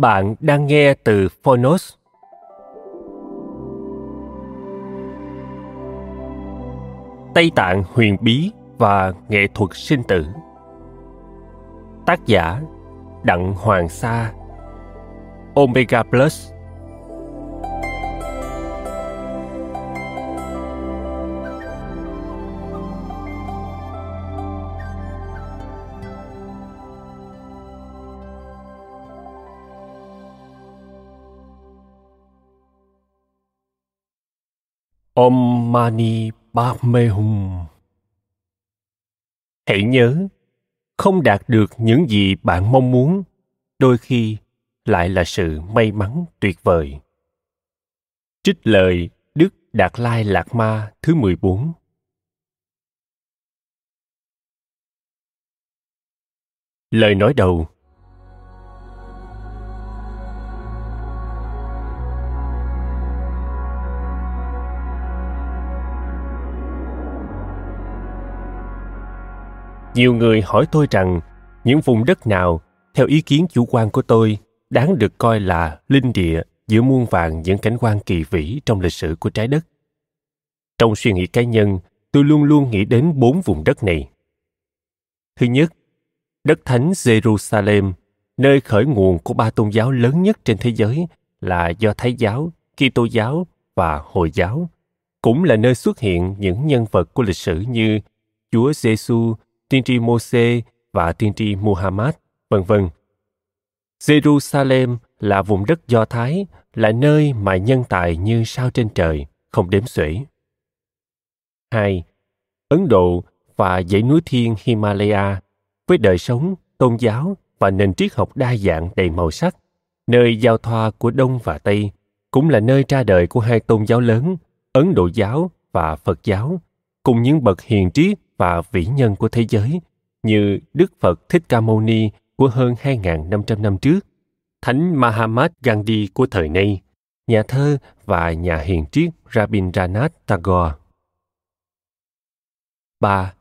Bạn đang nghe từ Phonos. Tây Tạng huyền bí và nghệ thuật sinh tử. Tác giả Đặng Hoàng Sa Omega Plus Om Mani Padme Hum. Hãy nhớ, không đạt được những gì bạn mong muốn, đôi khi lại là sự may mắn tuyệt vời. Trích lời Đức Đạt Lai Lạc Ma thứ 14 Lời nói đầu nhiều người hỏi tôi rằng những vùng đất nào theo ý kiến chủ quan của tôi đáng được coi là linh địa giữa muôn vàng những cảnh quan kỳ vĩ trong lịch sử của trái đất trong suy nghĩ cá nhân tôi luôn luôn nghĩ đến bốn vùng đất này thứ nhất đất thánh jerusalem nơi khởi nguồn của ba tôn giáo lớn nhất trên thế giới là do thái giáo kitô giáo và hồi giáo cũng là nơi xuất hiện những nhân vật của lịch sử như chúa giêsu tiên tri Môse và tiên tri Muhammad, vân vân. Jerusalem là vùng đất Do Thái, là nơi mà nhân tài như sao trên trời, không đếm xuể. 2. Ấn Độ và dãy núi thiên Himalaya với đời sống, tôn giáo và nền triết học đa dạng đầy màu sắc, nơi giao thoa của Đông và Tây, cũng là nơi ra đời của hai tôn giáo lớn, Ấn Độ giáo và Phật giáo, cùng những bậc hiền triết và vĩ nhân của thế giới như Đức Phật Thích Ca Mâu Ni của hơn 2.500 năm trước, Thánh Mahatma Gandhi của thời nay, nhà thơ và nhà hiền triết Rabindranath Tagore. 3.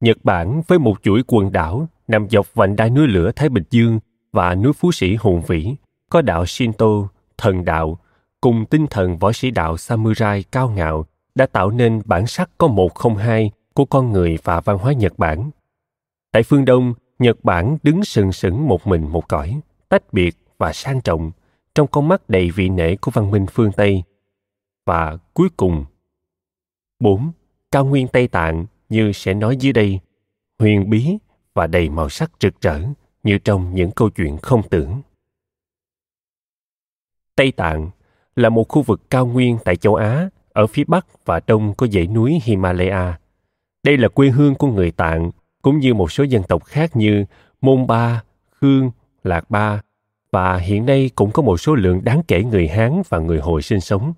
Nhật Bản với một chuỗi quần đảo nằm dọc vành đai núi lửa Thái Bình Dương và núi Phú Sĩ hùng vĩ, có đạo Shinto, thần đạo, cùng tinh thần võ sĩ đạo Samurai cao ngạo đã tạo nên bản sắc có một không hai của con người và văn hóa Nhật Bản. Tại phương Đông, Nhật Bản đứng sừng sững một mình một cõi, tách biệt và sang trọng trong con mắt đầy vị nể của văn minh phương Tây. Và cuối cùng, 4. Cao nguyên Tây Tạng như sẽ nói dưới đây, huyền bí và đầy màu sắc rực rỡ như trong những câu chuyện không tưởng. Tây Tạng là một khu vực cao nguyên tại châu Á, ở phía bắc và đông có dãy núi Himalaya, đây là quê hương của người Tạng, cũng như một số dân tộc khác như Môn Ba, Khương, Lạc Ba, và hiện nay cũng có một số lượng đáng kể người Hán và người Hồi sinh sống.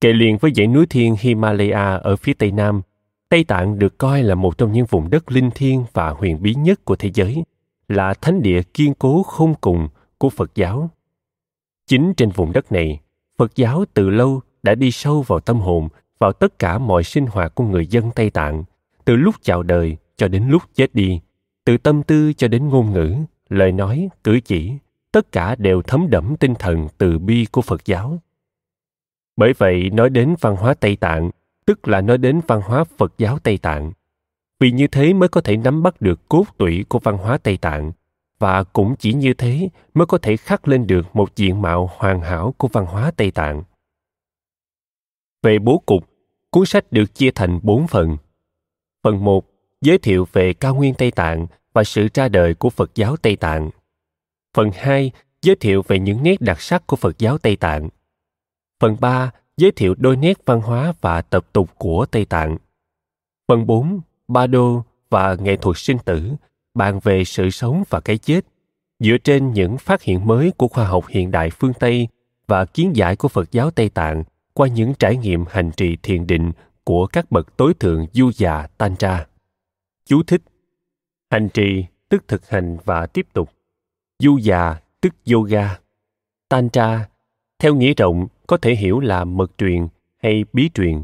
Kề liền với dãy núi thiên Himalaya ở phía tây nam, Tây Tạng được coi là một trong những vùng đất linh thiêng và huyền bí nhất của thế giới, là thánh địa kiên cố không cùng của Phật giáo. Chính trên vùng đất này, Phật giáo từ lâu đã đi sâu vào tâm hồn vào tất cả mọi sinh hoạt của người dân Tây Tạng, từ lúc chào đời cho đến lúc chết đi, từ tâm tư cho đến ngôn ngữ, lời nói, cử chỉ, tất cả đều thấm đẫm tinh thần từ bi của Phật giáo. Bởi vậy, nói đến văn hóa Tây Tạng, tức là nói đến văn hóa Phật giáo Tây Tạng. Vì như thế mới có thể nắm bắt được cốt tủy của văn hóa Tây Tạng, và cũng chỉ như thế mới có thể khắc lên được một diện mạo hoàn hảo của văn hóa Tây Tạng. Về bố cục, Cuốn sách được chia thành 4 phần. Phần 1 giới thiệu về cao nguyên Tây Tạng và sự ra đời của Phật giáo Tây Tạng. Phần 2 giới thiệu về những nét đặc sắc của Phật giáo Tây Tạng. Phần 3 giới thiệu đôi nét văn hóa và tập tục của Tây Tạng. Phần 4 Ba Đô và nghệ thuật sinh tử bàn về sự sống và cái chết dựa trên những phát hiện mới của khoa học hiện đại phương Tây và kiến giải của Phật giáo Tây Tạng qua những trải nghiệm hành trì thiền định của các bậc tối thượng du già Tantra. Chú thích Hành trì tức thực hành và tiếp tục. Du già tức yoga. Tantra theo nghĩa rộng có thể hiểu là mật truyền hay bí truyền,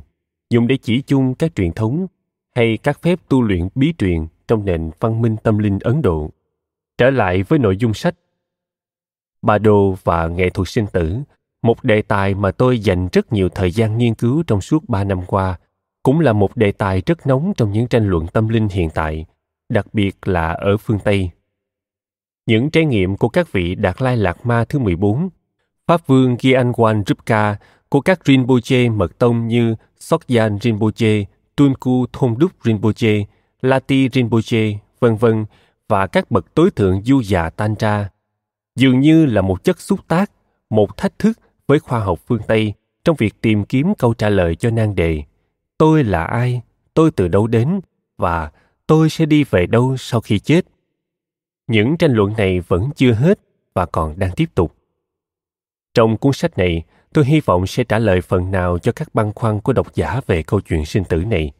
dùng để chỉ chung các truyền thống hay các phép tu luyện bí truyền trong nền văn minh tâm linh Ấn Độ. Trở lại với nội dung sách, Bà đô và Nghệ thuật sinh tử một đề tài mà tôi dành rất nhiều thời gian nghiên cứu trong suốt 3 năm qua, cũng là một đề tài rất nóng trong những tranh luận tâm linh hiện tại, đặc biệt là ở phương Tây. Những trải nghiệm của các vị Đạt Lai Lạc Ma thứ 14, Pháp Vương Gyanwan rupka của các Rinpoche mật tông như Sokyan Rinpoche, Tunku Thonduk Rinpoche, Lati Rinpoche, vân vân và các bậc tối thượng du già Tantra dường như là một chất xúc tác, một thách thức với khoa học phương Tây trong việc tìm kiếm câu trả lời cho nan đề tôi là ai, tôi từ đâu đến và tôi sẽ đi về đâu sau khi chết. Những tranh luận này vẫn chưa hết và còn đang tiếp tục. Trong cuốn sách này, tôi hy vọng sẽ trả lời phần nào cho các băn khoăn của độc giả về câu chuyện sinh tử này.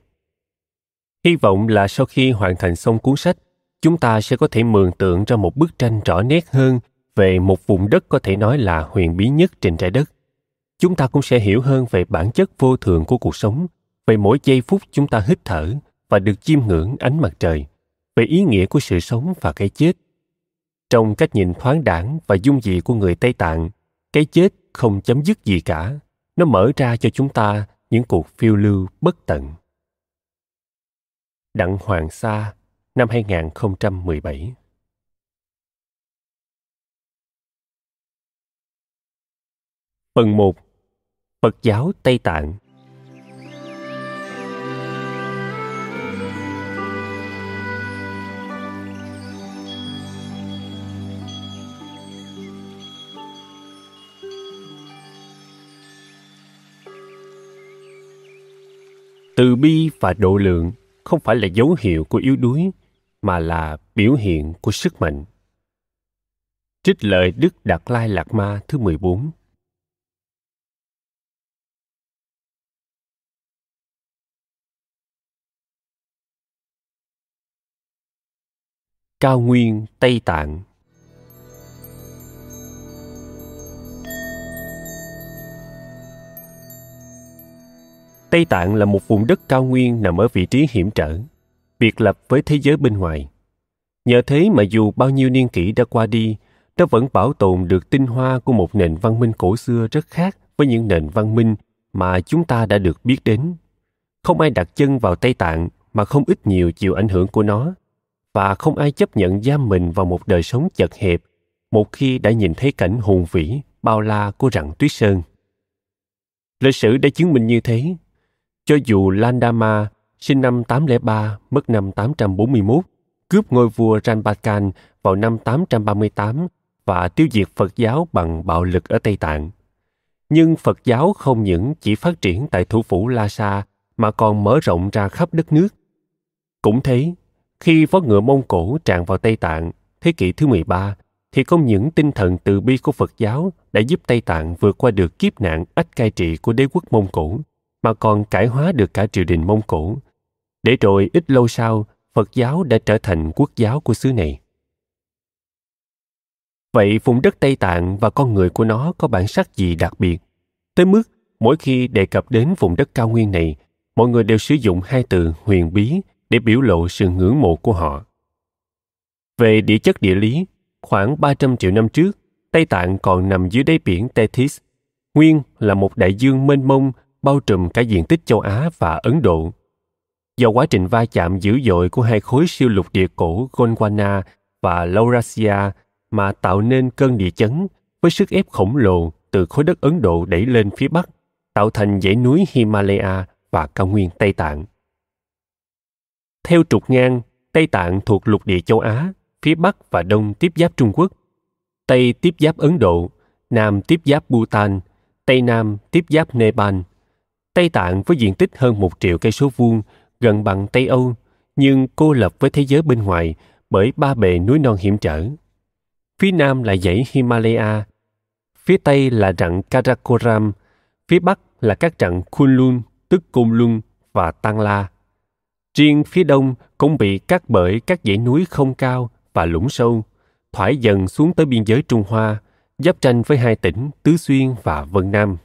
Hy vọng là sau khi hoàn thành xong cuốn sách, chúng ta sẽ có thể mường tượng ra một bức tranh rõ nét hơn về một vùng đất có thể nói là huyền bí nhất trên trái đất chúng ta cũng sẽ hiểu hơn về bản chất vô thường của cuộc sống về mỗi giây phút chúng ta hít thở và được chiêm ngưỡng ánh mặt trời về ý nghĩa của sự sống và cái chết trong cách nhìn thoáng đẳng và dung dị của người tây tạng cái chết không chấm dứt gì cả nó mở ra cho chúng ta những cuộc phiêu lưu bất tận đặng hoàng sa năm 2017 Phần 1 Phật giáo Tây Tạng Từ bi và độ lượng không phải là dấu hiệu của yếu đuối mà là biểu hiện của sức mạnh. Trích lời Đức Đạt Lai Lạt Ma thứ 14 cao nguyên Tây Tạng. Tây Tạng là một vùng đất cao nguyên nằm ở vị trí hiểm trở, biệt lập với thế giới bên ngoài. Nhờ thế mà dù bao nhiêu niên kỷ đã qua đi, nó vẫn bảo tồn được tinh hoa của một nền văn minh cổ xưa rất khác với những nền văn minh mà chúng ta đã được biết đến. Không ai đặt chân vào Tây Tạng mà không ít nhiều chịu ảnh hưởng của nó và không ai chấp nhận giam mình vào một đời sống chật hẹp một khi đã nhìn thấy cảnh hùng vĩ bao la của rặng tuyết sơn lịch sử đã chứng minh như thế cho dù Landama sinh năm 803 mất năm 841 cướp ngôi vua Ranbakan vào năm 838 và tiêu diệt Phật giáo bằng bạo lực ở Tây Tạng. Nhưng Phật giáo không những chỉ phát triển tại thủ phủ Lhasa mà còn mở rộng ra khắp đất nước. Cũng thế, khi vó ngựa Mông Cổ tràn vào Tây Tạng, thế kỷ thứ 13, thì không những tinh thần từ bi của Phật giáo đã giúp Tây Tạng vượt qua được kiếp nạn ách cai trị của đế quốc Mông Cổ, mà còn cải hóa được cả triều đình Mông Cổ. Để rồi ít lâu sau, Phật giáo đã trở thành quốc giáo của xứ này. Vậy vùng đất Tây Tạng và con người của nó có bản sắc gì đặc biệt? Tới mức mỗi khi đề cập đến vùng đất cao nguyên này, mọi người đều sử dụng hai từ huyền bí để biểu lộ sự ngưỡng mộ của họ. Về địa chất địa lý, khoảng 300 triệu năm trước, Tây Tạng còn nằm dưới đáy biển Tethys, nguyên là một đại dương mênh mông bao trùm cả diện tích châu Á và Ấn Độ. Do quá trình va chạm dữ dội của hai khối siêu lục địa cổ Gondwana và Laurasia mà tạo nên cơn địa chấn với sức ép khổng lồ từ khối đất Ấn Độ đẩy lên phía Bắc, tạo thành dãy núi Himalaya và cao nguyên Tây Tạng. Theo trục ngang, Tây Tạng thuộc lục địa châu Á, phía Bắc và Đông tiếp giáp Trung Quốc, Tây tiếp giáp Ấn Độ, Nam tiếp giáp Bhutan, Tây Nam tiếp giáp Nepal. Tây Tạng với diện tích hơn một triệu cây số vuông, gần bằng Tây Âu, nhưng cô lập với thế giới bên ngoài bởi ba bề núi non hiểm trở. Phía Nam là dãy Himalaya, phía Tây là rặng Karakoram, phía Bắc là các rặng Kunlun, tức Côn Luân và Tang La. Riêng phía đông cũng bị cắt bởi các dãy núi không cao và lũng sâu, thoải dần xuống tới biên giới Trung Hoa, giáp tranh với hai tỉnh Tứ Xuyên và Vân Nam.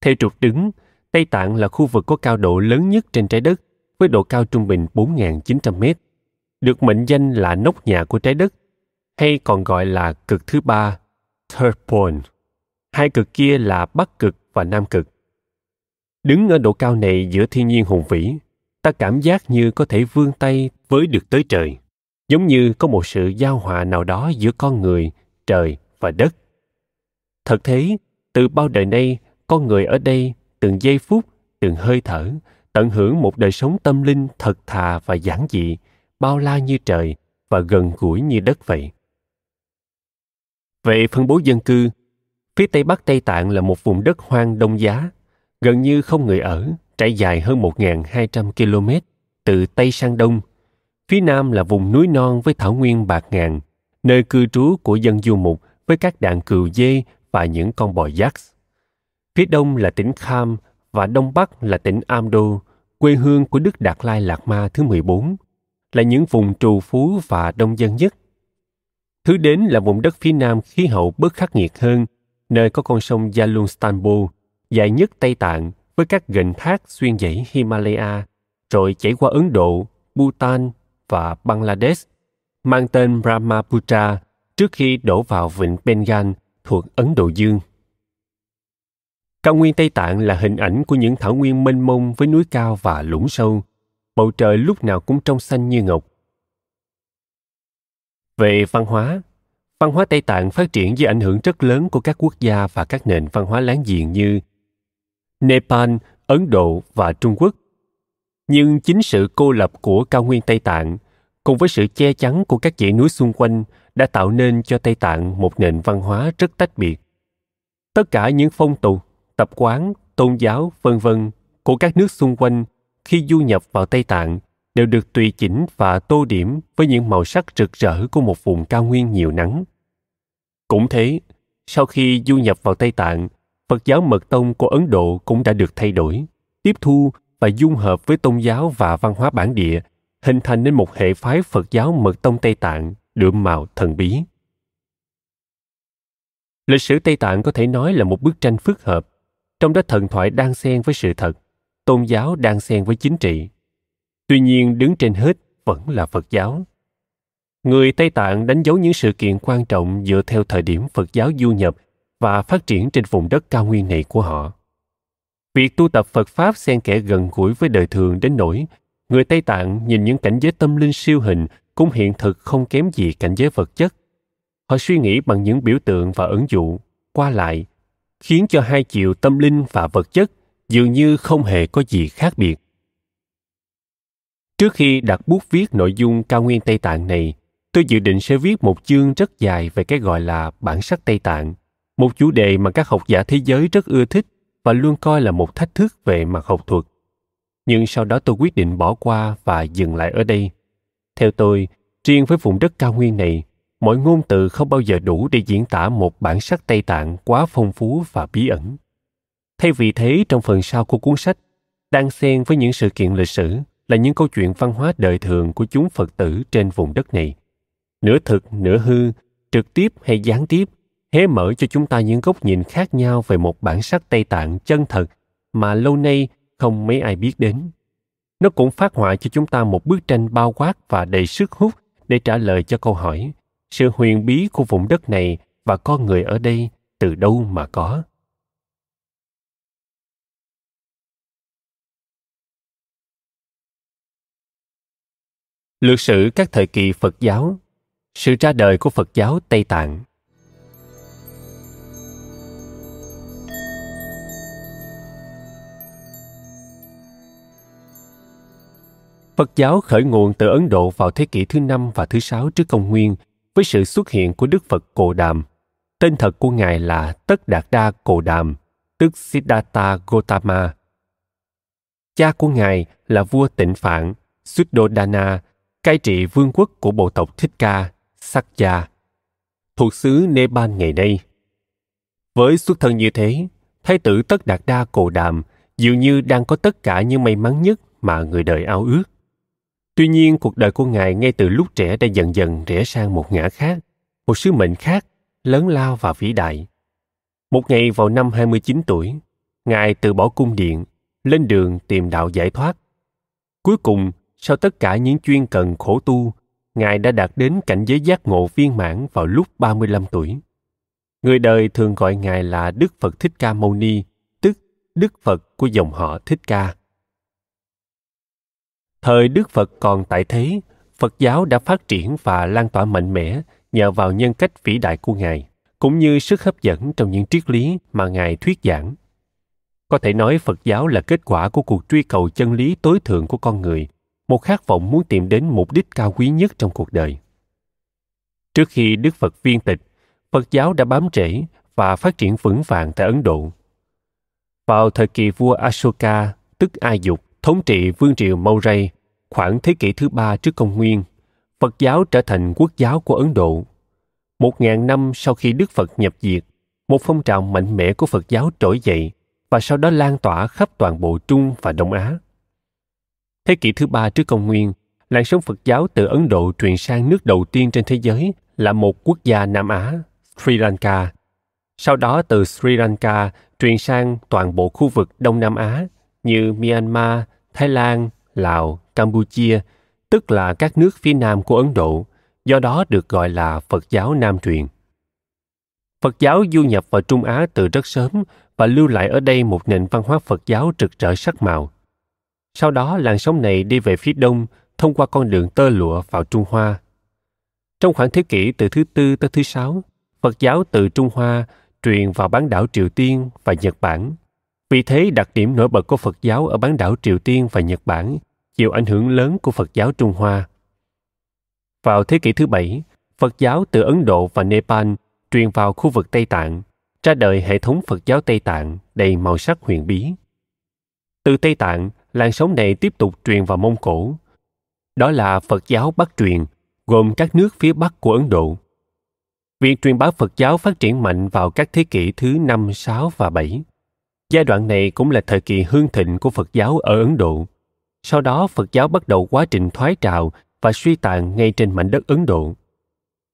Theo trục đứng, Tây Tạng là khu vực có cao độ lớn nhất trên trái đất với độ cao trung bình 4.900 mét, được mệnh danh là nóc nhà của trái đất, hay còn gọi là cực thứ ba, Third Pole. Hai cực kia là Bắc cực và Nam cực. Đứng ở độ cao này giữa thiên nhiên hùng vĩ, ta cảm giác như có thể vươn tay với được tới trời, giống như có một sự giao hòa nào đó giữa con người, trời và đất. Thật thế, từ bao đời nay, con người ở đây từng giây phút, từng hơi thở, tận hưởng một đời sống tâm linh thật thà và giản dị, bao la như trời và gần gũi như đất vậy. Về phân bố dân cư, phía Tây Bắc Tây Tạng là một vùng đất hoang đông giá, gần như không người ở, trải dài hơn 1.200 km từ Tây sang Đông. Phía Nam là vùng núi non với thảo nguyên bạc ngàn, nơi cư trú của dân du mục với các đàn cừu dê và những con bò giác. Phía Đông là tỉnh Kham và Đông Bắc là tỉnh Amdo, quê hương của Đức Đạt Lai Lạt Ma thứ 14, là những vùng trù phú và đông dân nhất. Thứ đến là vùng đất phía Nam khí hậu bớt khắc nghiệt hơn, nơi có con sông Yalung Stanbo dài nhất Tây Tạng với các gành thác xuyên dãy Himalaya, rồi chảy qua Ấn Độ, Bhutan và Bangladesh, mang tên Brahmaputra trước khi đổ vào vịnh Bengal thuộc Ấn Độ Dương. Cao nguyên Tây Tạng là hình ảnh của những thảo nguyên mênh mông với núi cao và lũng sâu. Bầu trời lúc nào cũng trong xanh như ngọc. Về văn hóa, văn hóa Tây Tạng phát triển dưới ảnh hưởng rất lớn của các quốc gia và các nền văn hóa láng giềng như Nepal, Ấn Độ và Trung Quốc. Nhưng chính sự cô lập của cao nguyên Tây Tạng cùng với sự che chắn của các dãy núi xung quanh đã tạo nên cho Tây Tạng một nền văn hóa rất tách biệt. Tất cả những phong tục, tập quán, tôn giáo, vân vân của các nước xung quanh khi du nhập vào Tây Tạng đều được tùy chỉnh và tô điểm với những màu sắc rực rỡ của một vùng cao nguyên nhiều nắng. Cũng thế, sau khi du nhập vào Tây Tạng, Phật giáo Mật Tông của Ấn Độ cũng đã được thay đổi, tiếp thu và dung hợp với tôn giáo và văn hóa bản địa, hình thành nên một hệ phái Phật giáo Mật Tông Tây Tạng đượm màu thần bí. Lịch sử Tây Tạng có thể nói là một bức tranh phức hợp, trong đó thần thoại đang xen với sự thật, tôn giáo đang xen với chính trị. Tuy nhiên đứng trên hết vẫn là Phật giáo. Người Tây Tạng đánh dấu những sự kiện quan trọng dựa theo thời điểm Phật giáo du nhập và phát triển trên vùng đất cao nguyên này của họ. Việc tu tập Phật Pháp xen kẽ gần gũi với đời thường đến nỗi người Tây Tạng nhìn những cảnh giới tâm linh siêu hình cũng hiện thực không kém gì cảnh giới vật chất. Họ suy nghĩ bằng những biểu tượng và ứng dụ, qua lại, khiến cho hai chiều tâm linh và vật chất dường như không hề có gì khác biệt. Trước khi đặt bút viết nội dung cao nguyên Tây Tạng này, tôi dự định sẽ viết một chương rất dài về cái gọi là bản sắc Tây Tạng – một chủ đề mà các học giả thế giới rất ưa thích và luôn coi là một thách thức về mặt học thuật nhưng sau đó tôi quyết định bỏ qua và dừng lại ở đây theo tôi riêng với vùng đất cao nguyên này mọi ngôn từ không bao giờ đủ để diễn tả một bản sắc tây tạng quá phong phú và bí ẩn thay vì thế trong phần sau của cuốn sách đang xen với những sự kiện lịch sử là những câu chuyện văn hóa đời thường của chúng phật tử trên vùng đất này nửa thực nửa hư trực tiếp hay gián tiếp hé mở cho chúng ta những góc nhìn khác nhau về một bản sắc Tây Tạng chân thật mà lâu nay không mấy ai biết đến. Nó cũng phát họa cho chúng ta một bức tranh bao quát và đầy sức hút để trả lời cho câu hỏi sự huyền bí của vùng đất này và con người ở đây từ đâu mà có. Lược sử các thời kỳ Phật giáo Sự ra đời của Phật giáo Tây Tạng Phật giáo khởi nguồn từ Ấn Độ vào thế kỷ thứ năm và thứ sáu trước công nguyên với sự xuất hiện của Đức Phật Cồ Đàm. Tên thật của Ngài là Tất Đạt Đa Cồ Đàm, tức Siddhartha Gautama. Cha của Ngài là vua tịnh Phạn, Suddhodana, cai trị vương quốc của bộ tộc Thích Ca, Sakya, thuộc xứ Nepal ngày nay. Với xuất thân như thế, Thái tử Tất Đạt Đa Cồ Đàm dường như đang có tất cả những may mắn nhất mà người đời ao ước Tuy nhiên, cuộc đời của Ngài ngay từ lúc trẻ đã dần dần rẽ sang một ngã khác, một sứ mệnh khác, lớn lao và vĩ đại. Một ngày vào năm 29 tuổi, Ngài từ bỏ cung điện, lên đường tìm đạo giải thoát. Cuối cùng, sau tất cả những chuyên cần khổ tu, Ngài đã đạt đến cảnh giới giác ngộ viên mãn vào lúc 35 tuổi. Người đời thường gọi Ngài là Đức Phật Thích Ca Mâu Ni, tức Đức Phật của dòng họ Thích Ca. Thời Đức Phật còn tại thế, Phật giáo đã phát triển và lan tỏa mạnh mẽ nhờ vào nhân cách vĩ đại của Ngài, cũng như sức hấp dẫn trong những triết lý mà Ngài thuyết giảng. Có thể nói Phật giáo là kết quả của cuộc truy cầu chân lý tối thượng của con người, một khát vọng muốn tìm đến mục đích cao quý nhất trong cuộc đời. Trước khi Đức Phật viên tịch, Phật giáo đã bám rễ và phát triển vững vàng tại Ấn Độ. Vào thời kỳ vua Ashoka, tức Ai Dục, thống trị vương triều Maurya khoảng thế kỷ thứ ba trước công nguyên, Phật giáo trở thành quốc giáo của Ấn Độ. Một ngàn năm sau khi Đức Phật nhập diệt, một phong trào mạnh mẽ của Phật giáo trỗi dậy và sau đó lan tỏa khắp toàn bộ Trung và Đông Á. Thế kỷ thứ ba trước công nguyên, làn sóng Phật giáo từ Ấn Độ truyền sang nước đầu tiên trên thế giới là một quốc gia Nam Á, Sri Lanka. Sau đó từ Sri Lanka truyền sang toàn bộ khu vực Đông Nam Á như Myanmar, Thái Lan, Lào, Campuchia, tức là các nước phía nam của Ấn Độ, do đó được gọi là Phật giáo Nam truyền. Phật giáo du nhập vào Trung Á từ rất sớm và lưu lại ở đây một nền văn hóa Phật giáo rực rỡ sắc màu. Sau đó làn sóng này đi về phía đông thông qua con đường tơ lụa vào Trung Hoa. Trong khoảng thế kỷ từ thứ tư tới thứ sáu, Phật giáo từ Trung Hoa truyền vào bán đảo Triều Tiên và Nhật Bản – vì thế, đặc điểm nổi bật của Phật giáo ở bán đảo Triều Tiên và Nhật Bản chịu ảnh hưởng lớn của Phật giáo Trung Hoa. Vào thế kỷ thứ bảy, Phật giáo từ Ấn Độ và Nepal truyền vào khu vực Tây Tạng, ra đời hệ thống Phật giáo Tây Tạng đầy màu sắc huyền bí. Từ Tây Tạng, làn sóng này tiếp tục truyền vào Mông Cổ. Đó là Phật giáo Bắc truyền, gồm các nước phía Bắc của Ấn Độ. Việc truyền bá Phật giáo phát triển mạnh vào các thế kỷ thứ 5, 6 và 7. Giai đoạn này cũng là thời kỳ hương thịnh của Phật giáo ở Ấn Độ. Sau đó Phật giáo bắt đầu quá trình thoái trào và suy tàn ngay trên mảnh đất Ấn Độ.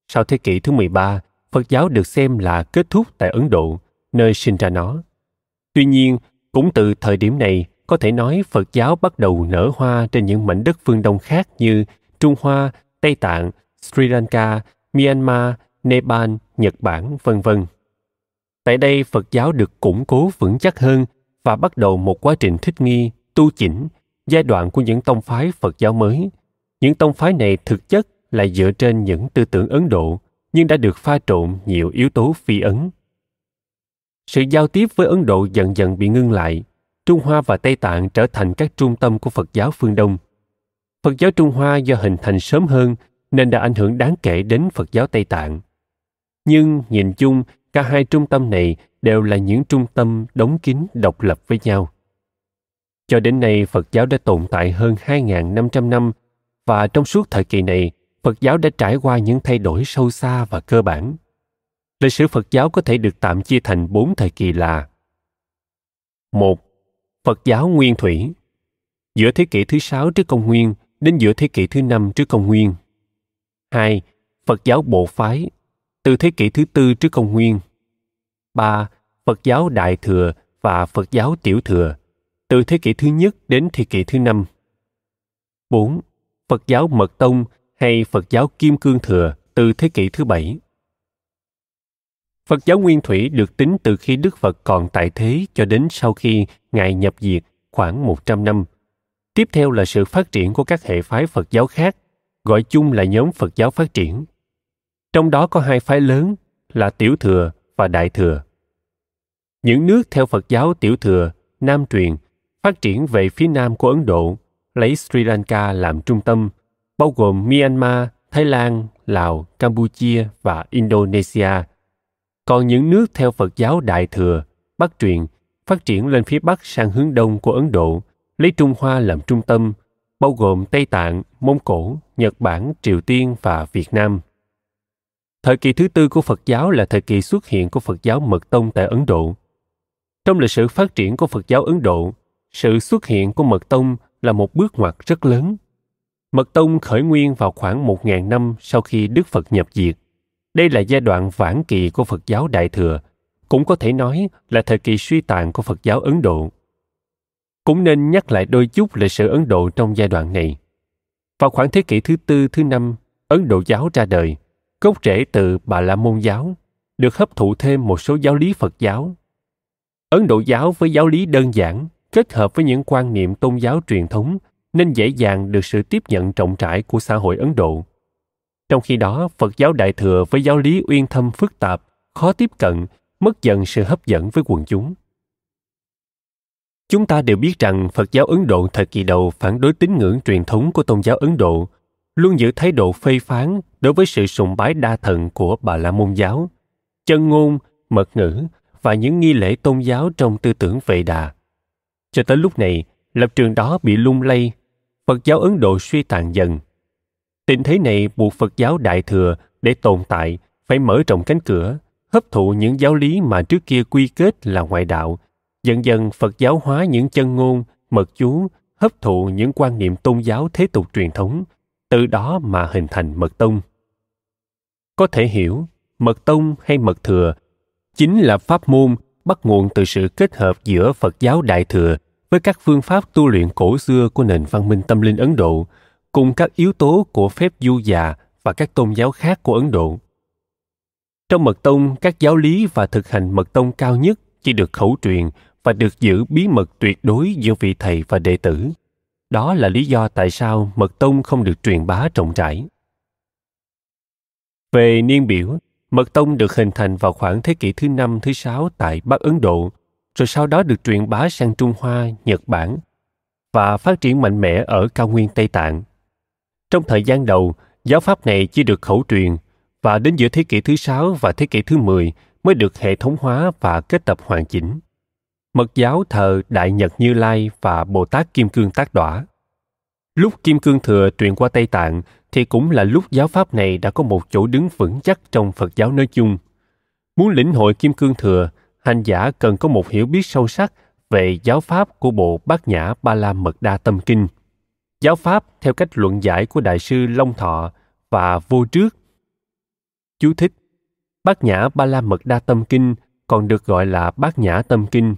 Sau thế kỷ thứ 13, Phật giáo được xem là kết thúc tại Ấn Độ, nơi sinh ra nó. Tuy nhiên, cũng từ thời điểm này, có thể nói Phật giáo bắt đầu nở hoa trên những mảnh đất phương Đông khác như Trung Hoa, Tây Tạng, Sri Lanka, Myanmar, Nepal, Nhật Bản, vân vân. Tại đây Phật giáo được củng cố vững chắc hơn và bắt đầu một quá trình thích nghi, tu chỉnh, giai đoạn của những tông phái Phật giáo mới. Những tông phái này thực chất là dựa trên những tư tưởng Ấn Độ nhưng đã được pha trộn nhiều yếu tố phi Ấn. Sự giao tiếp với Ấn Độ dần dần bị ngưng lại. Trung Hoa và Tây Tạng trở thành các trung tâm của Phật giáo phương Đông. Phật giáo Trung Hoa do hình thành sớm hơn nên đã ảnh hưởng đáng kể đến Phật giáo Tây Tạng. Nhưng nhìn chung cả hai trung tâm này đều là những trung tâm đóng kín độc lập với nhau. Cho đến nay, Phật giáo đã tồn tại hơn 2.500 năm và trong suốt thời kỳ này, Phật giáo đã trải qua những thay đổi sâu xa và cơ bản. Lịch sử Phật giáo có thể được tạm chia thành bốn thời kỳ là một Phật giáo nguyên thủy giữa thế kỷ thứ sáu trước công nguyên đến giữa thế kỷ thứ năm trước công nguyên. 2. Phật giáo bộ phái từ thế kỷ thứ tư trước công nguyên. 3. Phật giáo Đại Thừa và Phật giáo Tiểu Thừa, từ thế kỷ thứ nhất đến thế kỷ thứ năm. 4. Phật giáo Mật Tông hay Phật giáo Kim Cương Thừa từ thế kỷ thứ bảy. Phật giáo Nguyên Thủy được tính từ khi Đức Phật còn tại thế cho đến sau khi Ngài nhập diệt khoảng 100 năm. Tiếp theo là sự phát triển của các hệ phái Phật giáo khác, gọi chung là nhóm Phật giáo phát triển trong đó có hai phái lớn là Tiểu Thừa và Đại Thừa. Những nước theo Phật giáo Tiểu Thừa, Nam truyền, phát triển về phía nam của Ấn Độ, lấy Sri Lanka làm trung tâm, bao gồm Myanmar, Thái Lan, Lào, Campuchia và Indonesia. Còn những nước theo Phật giáo Đại Thừa, Bắc truyền, phát triển lên phía Bắc sang hướng đông của Ấn Độ, lấy Trung Hoa làm trung tâm, bao gồm Tây Tạng, Mông Cổ, Nhật Bản, Triều Tiên và Việt Nam. Thời kỳ thứ tư của Phật giáo là thời kỳ xuất hiện của Phật giáo Mật Tông tại Ấn Độ. Trong lịch sử phát triển của Phật giáo Ấn Độ, sự xuất hiện của Mật Tông là một bước ngoặt rất lớn. Mật Tông khởi nguyên vào khoảng 1.000 năm sau khi Đức Phật nhập diệt. Đây là giai đoạn vãn kỳ của Phật giáo Đại Thừa, cũng có thể nói là thời kỳ suy tàn của Phật giáo Ấn Độ. Cũng nên nhắc lại đôi chút lịch sử Ấn Độ trong giai đoạn này. Vào khoảng thế kỷ thứ tư, thứ năm, Ấn Độ giáo ra đời – gốc rễ từ Bà La Môn giáo, được hấp thụ thêm một số giáo lý Phật giáo. Ấn Độ giáo với giáo lý đơn giản, kết hợp với những quan niệm tôn giáo truyền thống nên dễ dàng được sự tiếp nhận trọng rãi của xã hội Ấn Độ. Trong khi đó, Phật giáo Đại thừa với giáo lý uyên thâm phức tạp, khó tiếp cận, mất dần sự hấp dẫn với quần chúng. Chúng ta đều biết rằng Phật giáo Ấn Độ thời kỳ đầu phản đối tín ngưỡng truyền thống của tôn giáo Ấn Độ luôn giữ thái độ phê phán đối với sự sùng bái đa thần của bà la môn giáo chân ngôn mật ngữ và những nghi lễ tôn giáo trong tư tưởng vệ đà cho tới lúc này lập trường đó bị lung lay phật giáo ấn độ suy tàn dần tình thế này buộc phật giáo đại thừa để tồn tại phải mở rộng cánh cửa hấp thụ những giáo lý mà trước kia quy kết là ngoại đạo dần dần phật giáo hóa những chân ngôn mật chú hấp thụ những quan niệm tôn giáo thế tục truyền thống từ đó mà hình thành mật tông có thể hiểu mật tông hay mật thừa chính là pháp môn bắt nguồn từ sự kết hợp giữa phật giáo đại thừa với các phương pháp tu luyện cổ xưa của nền văn minh tâm linh ấn độ cùng các yếu tố của phép du già và các tôn giáo khác của ấn độ trong mật tông các giáo lý và thực hành mật tông cao nhất chỉ được khẩu truyền và được giữ bí mật tuyệt đối giữa vị thầy và đệ tử đó là lý do tại sao mật tông không được truyền bá rộng rãi. Về niên biểu, mật tông được hình thành vào khoảng thế kỷ thứ năm thứ sáu tại Bắc Ấn Độ, rồi sau đó được truyền bá sang Trung Hoa, Nhật Bản và phát triển mạnh mẽ ở cao nguyên Tây Tạng. Trong thời gian đầu, giáo pháp này chỉ được khẩu truyền và đến giữa thế kỷ thứ sáu và thế kỷ thứ mười mới được hệ thống hóa và kết tập hoàn chỉnh. Mật giáo thờ Đại Nhật Như Lai và Bồ Tát Kim Cương Tác Đỏa. Lúc Kim Cương Thừa truyền qua Tây Tạng thì cũng là lúc giáo pháp này đã có một chỗ đứng vững chắc trong Phật giáo nói chung. Muốn lĩnh hội Kim Cương Thừa, hành giả cần có một hiểu biết sâu sắc về giáo pháp của bộ Bát Nhã Ba La Mật Đa Tâm Kinh. Giáo pháp theo cách luận giải của Đại sư Long Thọ và Vô Trước. Chú thích Bát Nhã Ba La Mật Đa Tâm Kinh còn được gọi là Bát Nhã Tâm Kinh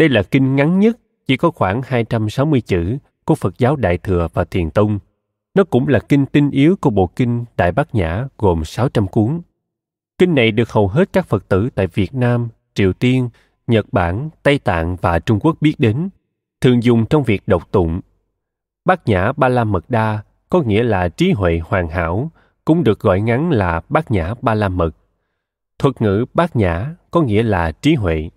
đây là kinh ngắn nhất, chỉ có khoảng 260 chữ của Phật giáo Đại Thừa và Thiền Tông. Nó cũng là kinh tinh yếu của bộ kinh Đại Bát Nhã gồm 600 cuốn. Kinh này được hầu hết các Phật tử tại Việt Nam, Triều Tiên, Nhật Bản, Tây Tạng và Trung Quốc biết đến, thường dùng trong việc đọc tụng. Bát Nhã Ba La Mật Đa có nghĩa là trí huệ hoàn hảo, cũng được gọi ngắn là Bát Nhã Ba La Mật. Thuật ngữ Bát Nhã có nghĩa là trí huệ.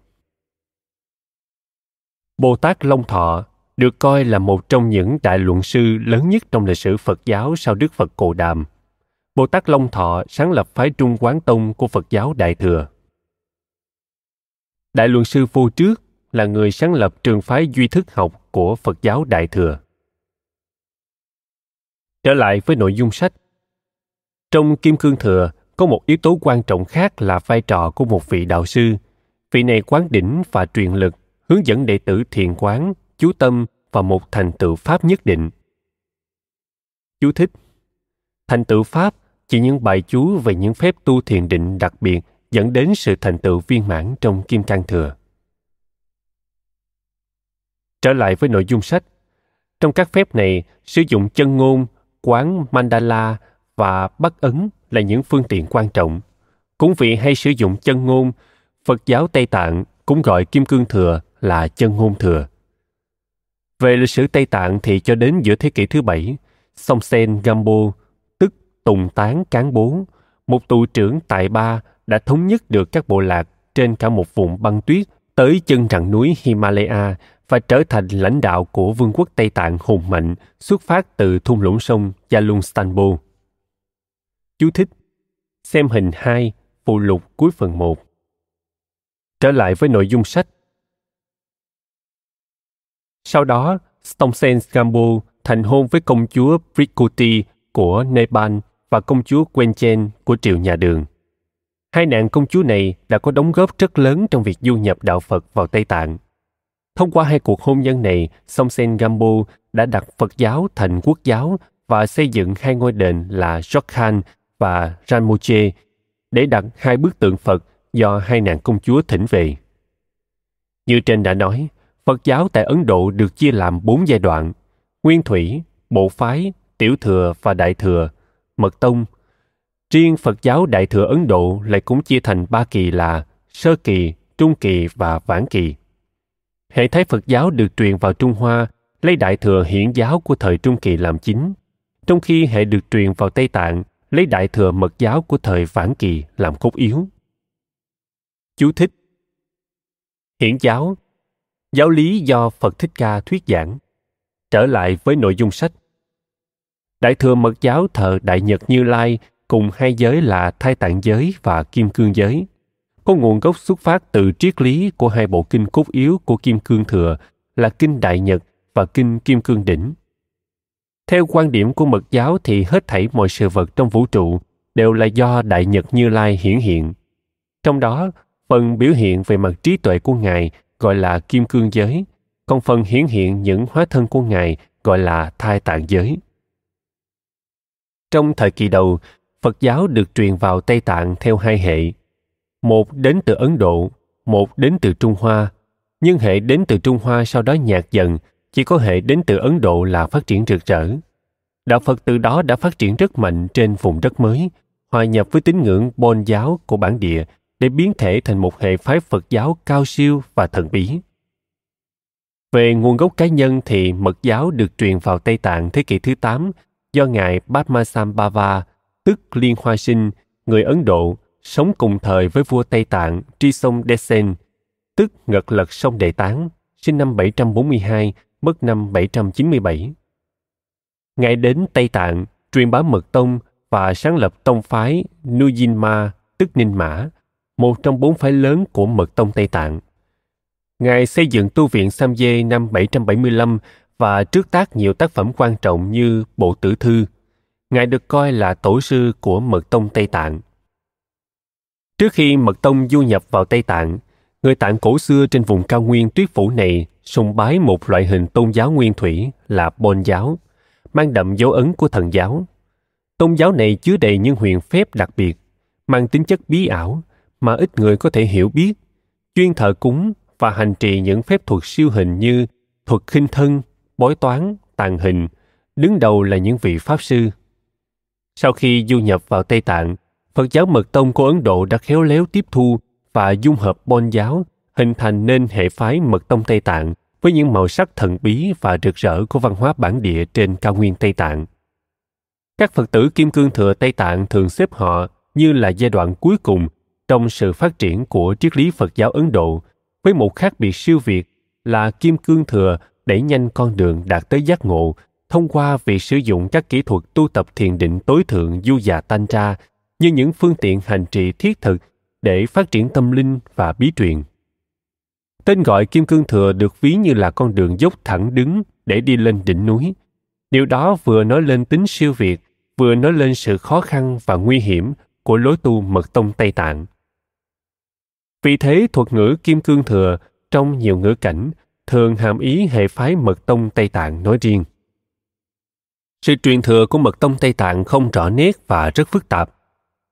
Bồ Tát Long Thọ được coi là một trong những đại luận sư lớn nhất trong lịch sử Phật giáo sau Đức Phật Cồ Đàm. Bồ Tát Long Thọ sáng lập phái Trung Quán Tông của Phật giáo Đại Thừa. Đại luận sư Vô Trước là người sáng lập trường phái duy thức học của Phật giáo Đại Thừa. Trở lại với nội dung sách. Trong Kim Cương Thừa có một yếu tố quan trọng khác là vai trò của một vị đạo sư. Vị này quán đỉnh và truyền lực hướng dẫn đệ tử thiền quán, chú tâm vào một thành tựu pháp nhất định. Chú thích Thành tựu pháp chỉ những bài chú về những phép tu thiền định đặc biệt dẫn đến sự thành tựu viên mãn trong Kim Cang Thừa. Trở lại với nội dung sách, trong các phép này sử dụng chân ngôn, quán mandala và bắt ấn là những phương tiện quan trọng. Cũng vì hay sử dụng chân ngôn, Phật giáo Tây Tạng cũng gọi Kim Cương Thừa là chân hôn thừa. Về lịch sử Tây Tạng thì cho đến giữa thế kỷ thứ bảy, Songsen Gambo, tức Tùng Tán Cán Bố, một tù trưởng tại Ba đã thống nhất được các bộ lạc trên cả một vùng băng tuyết tới chân rặng núi Himalaya và trở thành lãnh đạo của vương quốc Tây Tạng hùng mạnh xuất phát từ thung lũng sông Yalungstanbo. Chú thích Xem hình 2, phụ lục cuối phần 1. Trở lại với nội dung sách, sau đó, stongsen Gambo thành hôn với công chúa Prikuti của Nepal và công chúa Wenchen của triều nhà đường. Hai nàng công chúa này đã có đóng góp rất lớn trong việc du nhập đạo Phật vào Tây Tạng. Thông qua hai cuộc hôn nhân này, Somsen Gambo đã đặt Phật giáo thành quốc giáo và xây dựng hai ngôi đền là Jokhan và Ranmoche để đặt hai bức tượng Phật do hai nàng công chúa thỉnh về. Như trên đã nói, Phật giáo tại Ấn Độ được chia làm bốn giai đoạn, Nguyên Thủy, Bộ Phái, Tiểu Thừa và Đại Thừa, Mật Tông. Riêng Phật giáo Đại Thừa Ấn Độ lại cũng chia thành ba kỳ là Sơ Kỳ, Trung Kỳ và Vãn Kỳ. Hệ thái Phật giáo được truyền vào Trung Hoa lấy Đại Thừa hiển giáo của thời Trung Kỳ làm chính, trong khi hệ được truyền vào Tây Tạng lấy Đại Thừa mật giáo của thời Vãn Kỳ làm cốt yếu. Chú thích Hiển giáo Giáo lý do Phật Thích Ca thuyết giảng. Trở lại với nội dung sách. Đại thừa mật giáo thờ Đại Nhật Như Lai cùng hai giới là Thai Tạng giới và Kim Cương giới. Có nguồn gốc xuất phát từ triết lý của hai bộ kinh cốt yếu của Kim Cương thừa là kinh Đại Nhật và kinh Kim Cương đỉnh. Theo quan điểm của mật giáo thì hết thảy mọi sự vật trong vũ trụ đều là do Đại Nhật Như Lai hiển hiện. Trong đó, phần biểu hiện về mặt trí tuệ của Ngài gọi là kim cương giới, còn phần hiển hiện những hóa thân của Ngài gọi là thai tạng giới. Trong thời kỳ đầu, Phật giáo được truyền vào Tây Tạng theo hai hệ. Một đến từ Ấn Độ, một đến từ Trung Hoa. Nhưng hệ đến từ Trung Hoa sau đó nhạt dần, chỉ có hệ đến từ Ấn Độ là phát triển rực rỡ. Đạo Phật từ đó đã phát triển rất mạnh trên vùng đất mới, hòa nhập với tín ngưỡng bôn giáo của bản địa để biến thể thành một hệ phái Phật giáo cao siêu và thần bí. Về nguồn gốc cá nhân thì mật giáo được truyền vào Tây Tạng thế kỷ thứ 8 do ngài Padmasambhava, tức Liên Hoa Sinh, người Ấn Độ, sống cùng thời với vua Tây Tạng Trisong Desen, tức Ngật Lật Sông Đệ Tán, sinh năm 742, mất năm 797. Ngài đến Tây Tạng, truyền bá mật tông và sáng lập tông phái Nujinma, tức Ninh Mã, một trong bốn phái lớn của mật tông Tây Tạng. Ngài xây dựng tu viện Sam Dê năm 775 và trước tác nhiều tác phẩm quan trọng như Bộ Tử Thư. Ngài được coi là tổ sư của mật tông Tây Tạng. Trước khi mật tông du nhập vào Tây Tạng, người Tạng cổ xưa trên vùng cao nguyên tuyết phủ này sùng bái một loại hình tôn giáo nguyên thủy là Bồn giáo, mang đậm dấu ấn của thần giáo. Tôn giáo này chứa đầy những huyền phép đặc biệt, mang tính chất bí ảo, mà ít người có thể hiểu biết, chuyên thờ cúng và hành trì những phép thuật siêu hình như thuật khinh thân, bói toán, tàn hình, đứng đầu là những vị pháp sư. Sau khi du nhập vào Tây Tạng, Phật giáo mật tông của Ấn Độ đã khéo léo tiếp thu và dung hợp Bon giáo, hình thành nên hệ phái mật tông Tây Tạng với những màu sắc thần bí và rực rỡ của văn hóa bản địa trên cao nguyên Tây Tạng. Các Phật tử Kim Cương Thừa Tây Tạng thường xếp họ như là giai đoạn cuối cùng trong sự phát triển của triết lý Phật giáo Ấn Độ với một khác biệt siêu việt là kim cương thừa đẩy nhanh con đường đạt tới giác ngộ thông qua việc sử dụng các kỹ thuật tu tập thiền định tối thượng du già tan tra như những phương tiện hành trì thiết thực để phát triển tâm linh và bí truyền. Tên gọi Kim Cương Thừa được ví như là con đường dốc thẳng đứng để đi lên đỉnh núi. Điều đó vừa nói lên tính siêu việt, vừa nói lên sự khó khăn và nguy hiểm của lối tu mật tông Tây Tạng. Vì thế thuật ngữ Kim Cương Thừa trong nhiều ngữ cảnh thường hàm ý hệ phái mật tông Tây Tạng nói riêng. Sự truyền thừa của mật tông Tây Tạng không rõ nét và rất phức tạp.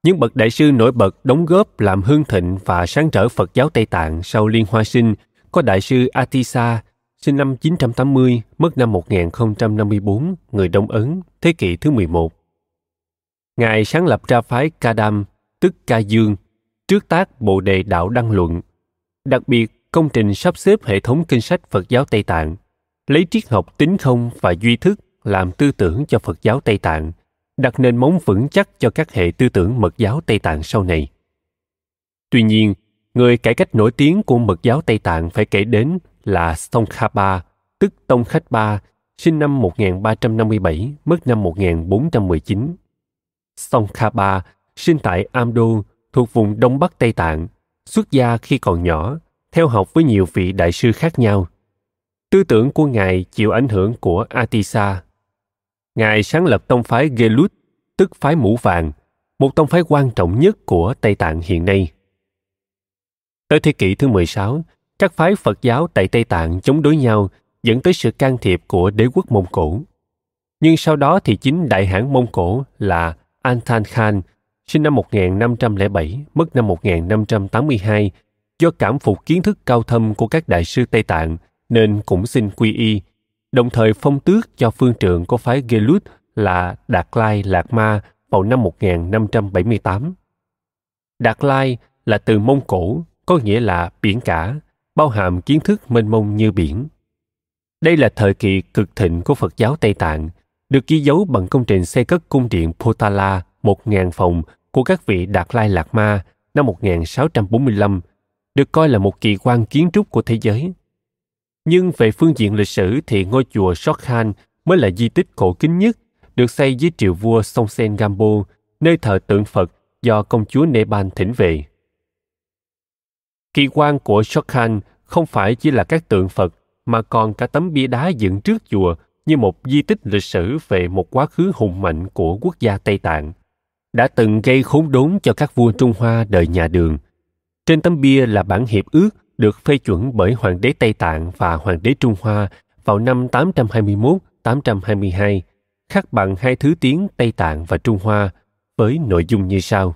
Những bậc đại sư nổi bật đóng góp làm hương thịnh và sáng trở Phật giáo Tây Tạng sau Liên Hoa Sinh có đại sư Atisa, sinh năm 980, mất năm 1054, người Đông Ấn, thế kỷ thứ 11. Ngài sáng lập ra phái Kadam, tức Ca Dương, trước tác Bộ đề Đạo Đăng Luận. Đặc biệt, công trình sắp xếp hệ thống kinh sách Phật giáo Tây Tạng, lấy triết học tính không và duy thức làm tư tưởng cho Phật giáo Tây Tạng, đặt nền móng vững chắc cho các hệ tư tưởng mật giáo Tây Tạng sau này. Tuy nhiên, người cải cách nổi tiếng của mật giáo Tây Tạng phải kể đến là Tsongkhapa, tức Tông Khách Ba, sinh năm 1357, mất năm 1419. Tsongkhapa sinh tại Amdo, thuộc vùng Đông Bắc Tây Tạng, xuất gia khi còn nhỏ, theo học với nhiều vị đại sư khác nhau. Tư tưởng của Ngài chịu ảnh hưởng của Atisa. Ngài sáng lập tông phái Gelut, tức phái mũ vàng, một tông phái quan trọng nhất của Tây Tạng hiện nay. Tới thế kỷ thứ 16, các phái Phật giáo tại Tây Tạng chống đối nhau dẫn tới sự can thiệp của đế quốc Mông Cổ. Nhưng sau đó thì chính đại hãng Mông Cổ là Antan Khan sinh năm 1507, mất năm 1582, do cảm phục kiến thức cao thâm của các đại sư Tây Tạng nên cũng xin quy y, đồng thời phong tước cho phương trượng của phái Gelut là Đạt Lai lạt Ma vào năm 1578. Đạt Lai là từ Mông Cổ, có nghĩa là biển cả, bao hàm kiến thức mênh mông như biển. Đây là thời kỳ cực thịnh của Phật giáo Tây Tạng, được ghi dấu bằng công trình xây cất cung điện Potala 1.000 phòng của các vị Đạt Lai Lạt Ma năm 1645 được coi là một kỳ quan kiến trúc của thế giới. Nhưng về phương diện lịch sử thì ngôi chùa Shokhan mới là di tích cổ kính nhất được xây dưới triều vua Songsen Gambo nơi thờ tượng Phật do công chúa Nepal thỉnh về. Kỳ quan của Shokhan không phải chỉ là các tượng Phật mà còn cả tấm bia đá dựng trước chùa như một di tích lịch sử về một quá khứ hùng mạnh của quốc gia Tây Tạng đã từng gây khốn đốn cho các vua Trung Hoa đời nhà đường. Trên tấm bia là bản hiệp ước được phê chuẩn bởi Hoàng đế Tây Tạng và Hoàng đế Trung Hoa vào năm 821-822, khắc bằng hai thứ tiếng Tây Tạng và Trung Hoa với nội dung như sau.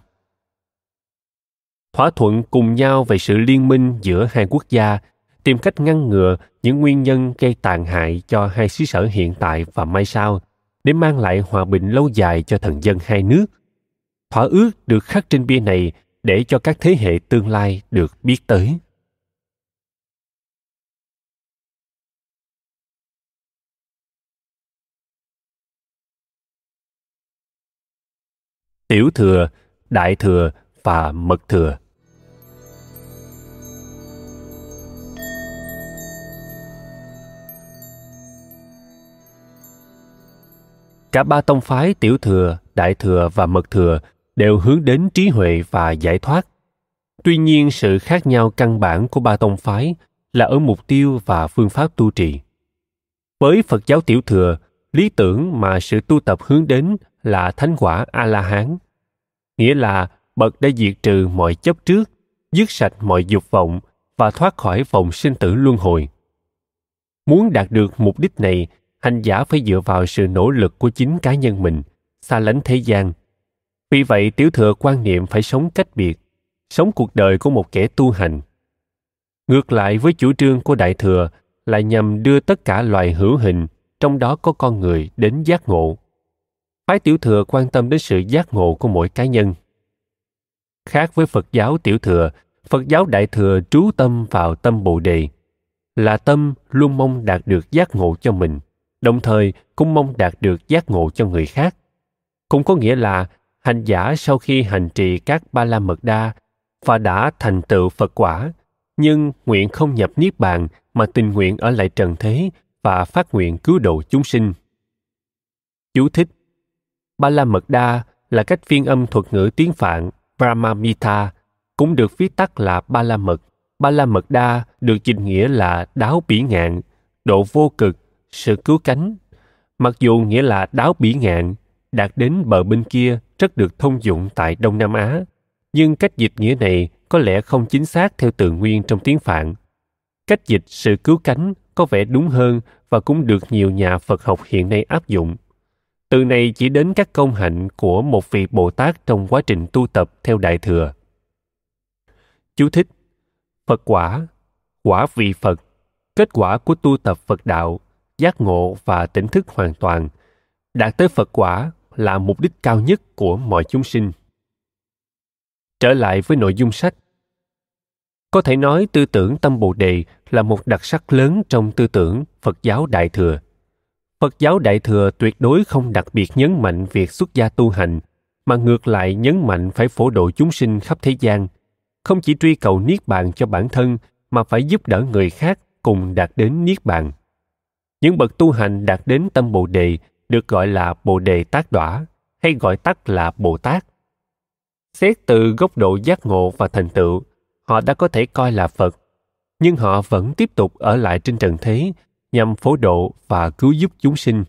Thỏa thuận cùng nhau về sự liên minh giữa hai quốc gia, tìm cách ngăn ngừa những nguyên nhân gây tàn hại cho hai xứ sở hiện tại và mai sau để mang lại hòa bình lâu dài cho thần dân hai nước – thỏa ước được khắc trên bia này để cho các thế hệ tương lai được biết tới tiểu thừa đại thừa và mật thừa cả ba tông phái tiểu thừa đại thừa và mật thừa đều hướng đến trí huệ và giải thoát tuy nhiên sự khác nhau căn bản của ba tông phái là ở mục tiêu và phương pháp tu trì với phật giáo tiểu thừa lý tưởng mà sự tu tập hướng đến là thánh quả a la hán nghĩa là bậc đã diệt trừ mọi chấp trước dứt sạch mọi dục vọng và thoát khỏi vòng sinh tử luân hồi muốn đạt được mục đích này hành giả phải dựa vào sự nỗ lực của chính cá nhân mình xa lánh thế gian vì vậy tiểu thừa quan niệm phải sống cách biệt, sống cuộc đời của một kẻ tu hành. Ngược lại với chủ trương của đại thừa là nhằm đưa tất cả loài hữu hình, trong đó có con người đến giác ngộ. Phái tiểu thừa quan tâm đến sự giác ngộ của mỗi cá nhân. Khác với Phật giáo tiểu thừa, Phật giáo đại thừa trú tâm vào tâm Bồ đề, là tâm luôn mong đạt được giác ngộ cho mình, đồng thời cũng mong đạt được giác ngộ cho người khác. Cũng có nghĩa là hành giả sau khi hành trì các ba la mật đa và đã thành tựu phật quả nhưng nguyện không nhập niết bàn mà tình nguyện ở lại trần thế và phát nguyện cứu độ chúng sinh chú thích ba la mật đa là cách phiên âm thuật ngữ tiếng phạn brahmamita cũng được viết tắt là ba la mật ba la mật đa được dịch nghĩa là đáo bỉ ngạn độ vô cực sự cứu cánh mặc dù nghĩa là đáo bỉ ngạn đạt đến bờ bên kia rất được thông dụng tại Đông Nam Á, nhưng cách dịch nghĩa này có lẽ không chính xác theo từ nguyên trong tiếng Phạn. Cách dịch sự cứu cánh có vẻ đúng hơn và cũng được nhiều nhà Phật học hiện nay áp dụng. Từ này chỉ đến các công hạnh của một vị Bồ Tát trong quá trình tu tập theo Đại Thừa. Chú thích Phật quả, quả vị Phật, kết quả của tu tập Phật đạo, giác ngộ và tỉnh thức hoàn toàn. Đạt tới Phật quả là mục đích cao nhất của mọi chúng sinh trở lại với nội dung sách có thể nói tư tưởng tâm bồ đề là một đặc sắc lớn trong tư tưởng phật giáo đại thừa phật giáo đại thừa tuyệt đối không đặc biệt nhấn mạnh việc xuất gia tu hành mà ngược lại nhấn mạnh phải phổ độ chúng sinh khắp thế gian không chỉ truy cầu niết bàn cho bản thân mà phải giúp đỡ người khác cùng đạt đến niết bàn những bậc tu hành đạt đến tâm bồ đề được gọi là Bồ đề Tát Đỏa hay gọi tắt là Bồ Tát. Xét từ góc độ giác ngộ và thành tựu, họ đã có thể coi là Phật, nhưng họ vẫn tiếp tục ở lại trên trần thế nhằm phổ độ và cứu giúp chúng sinh.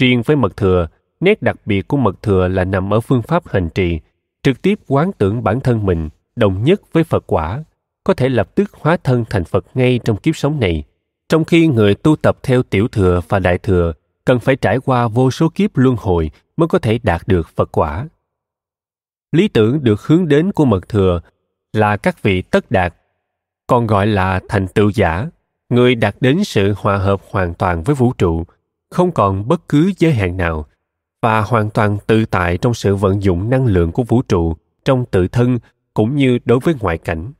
Riêng với mật thừa, nét đặc biệt của mật thừa là nằm ở phương pháp hành trì, trực tiếp quán tưởng bản thân mình đồng nhất với Phật quả, có thể lập tức hóa thân thành Phật ngay trong kiếp sống này, trong khi người tu tập theo tiểu thừa và đại thừa cần phải trải qua vô số kiếp luân hồi mới có thể đạt được Phật quả. Lý tưởng được hướng đến của mật thừa là các vị tất đạt, còn gọi là thành tựu giả, người đạt đến sự hòa hợp hoàn toàn với vũ trụ, không còn bất cứ giới hạn nào và hoàn toàn tự tại trong sự vận dụng năng lượng của vũ trụ trong tự thân cũng như đối với ngoại cảnh.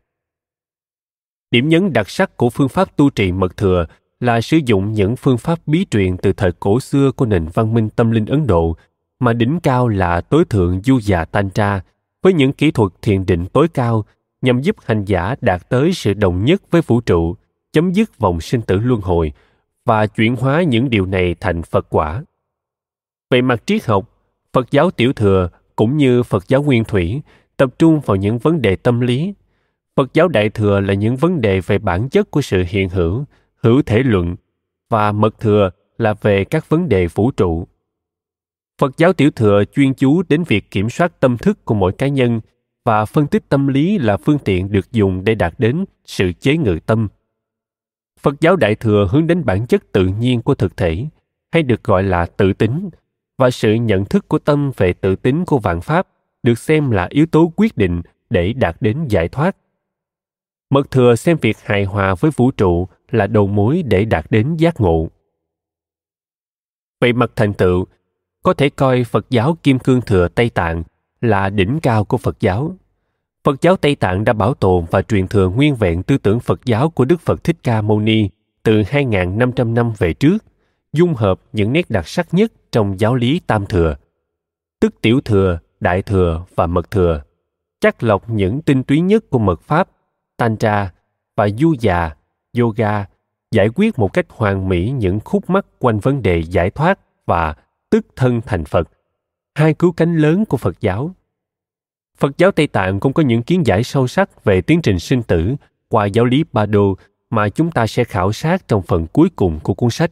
Điểm nhấn đặc sắc của phương pháp tu trì mật thừa là sử dụng những phương pháp bí truyền từ thời cổ xưa của nền văn minh tâm linh Ấn Độ, mà đỉnh cao là tối thượng du già tantra, với những kỹ thuật thiền định tối cao nhằm giúp hành giả đạt tới sự đồng nhất với vũ trụ, chấm dứt vòng sinh tử luân hồi và chuyển hóa những điều này thành Phật quả. Về mặt triết học, Phật giáo tiểu thừa cũng như Phật giáo nguyên thủy tập trung vào những vấn đề tâm lý Phật giáo Đại Thừa là những vấn đề về bản chất của sự hiện hữu, hữu thể luận, và Mật Thừa là về các vấn đề vũ trụ. Phật giáo Tiểu Thừa chuyên chú đến việc kiểm soát tâm thức của mỗi cá nhân và phân tích tâm lý là phương tiện được dùng để đạt đến sự chế ngự tâm. Phật giáo Đại Thừa hướng đến bản chất tự nhiên của thực thể, hay được gọi là tự tính, và sự nhận thức của tâm về tự tính của vạn pháp được xem là yếu tố quyết định để đạt đến giải thoát mật thừa xem việc hài hòa với vũ trụ là đầu mối để đạt đến giác ngộ vậy mặt thành tựu có thể coi phật giáo kim cương thừa tây tạng là đỉnh cao của phật giáo phật giáo tây tạng đã bảo tồn và truyền thừa nguyên vẹn tư tưởng phật giáo của đức phật thích ca mâu ni từ 2.500 năm về trước dung hợp những nét đặc sắc nhất trong giáo lý tam thừa tức tiểu thừa đại thừa và mật thừa chắc lọc những tinh túy nhất của mật pháp tantra và du già, yoga giải quyết một cách hoàn mỹ những khúc mắc quanh vấn đề giải thoát và tức thân thành Phật, hai cứu cánh lớn của Phật giáo. Phật giáo Tây Tạng cũng có những kiến giải sâu sắc về tiến trình sinh tử qua giáo lý Ba Đô mà chúng ta sẽ khảo sát trong phần cuối cùng của cuốn sách.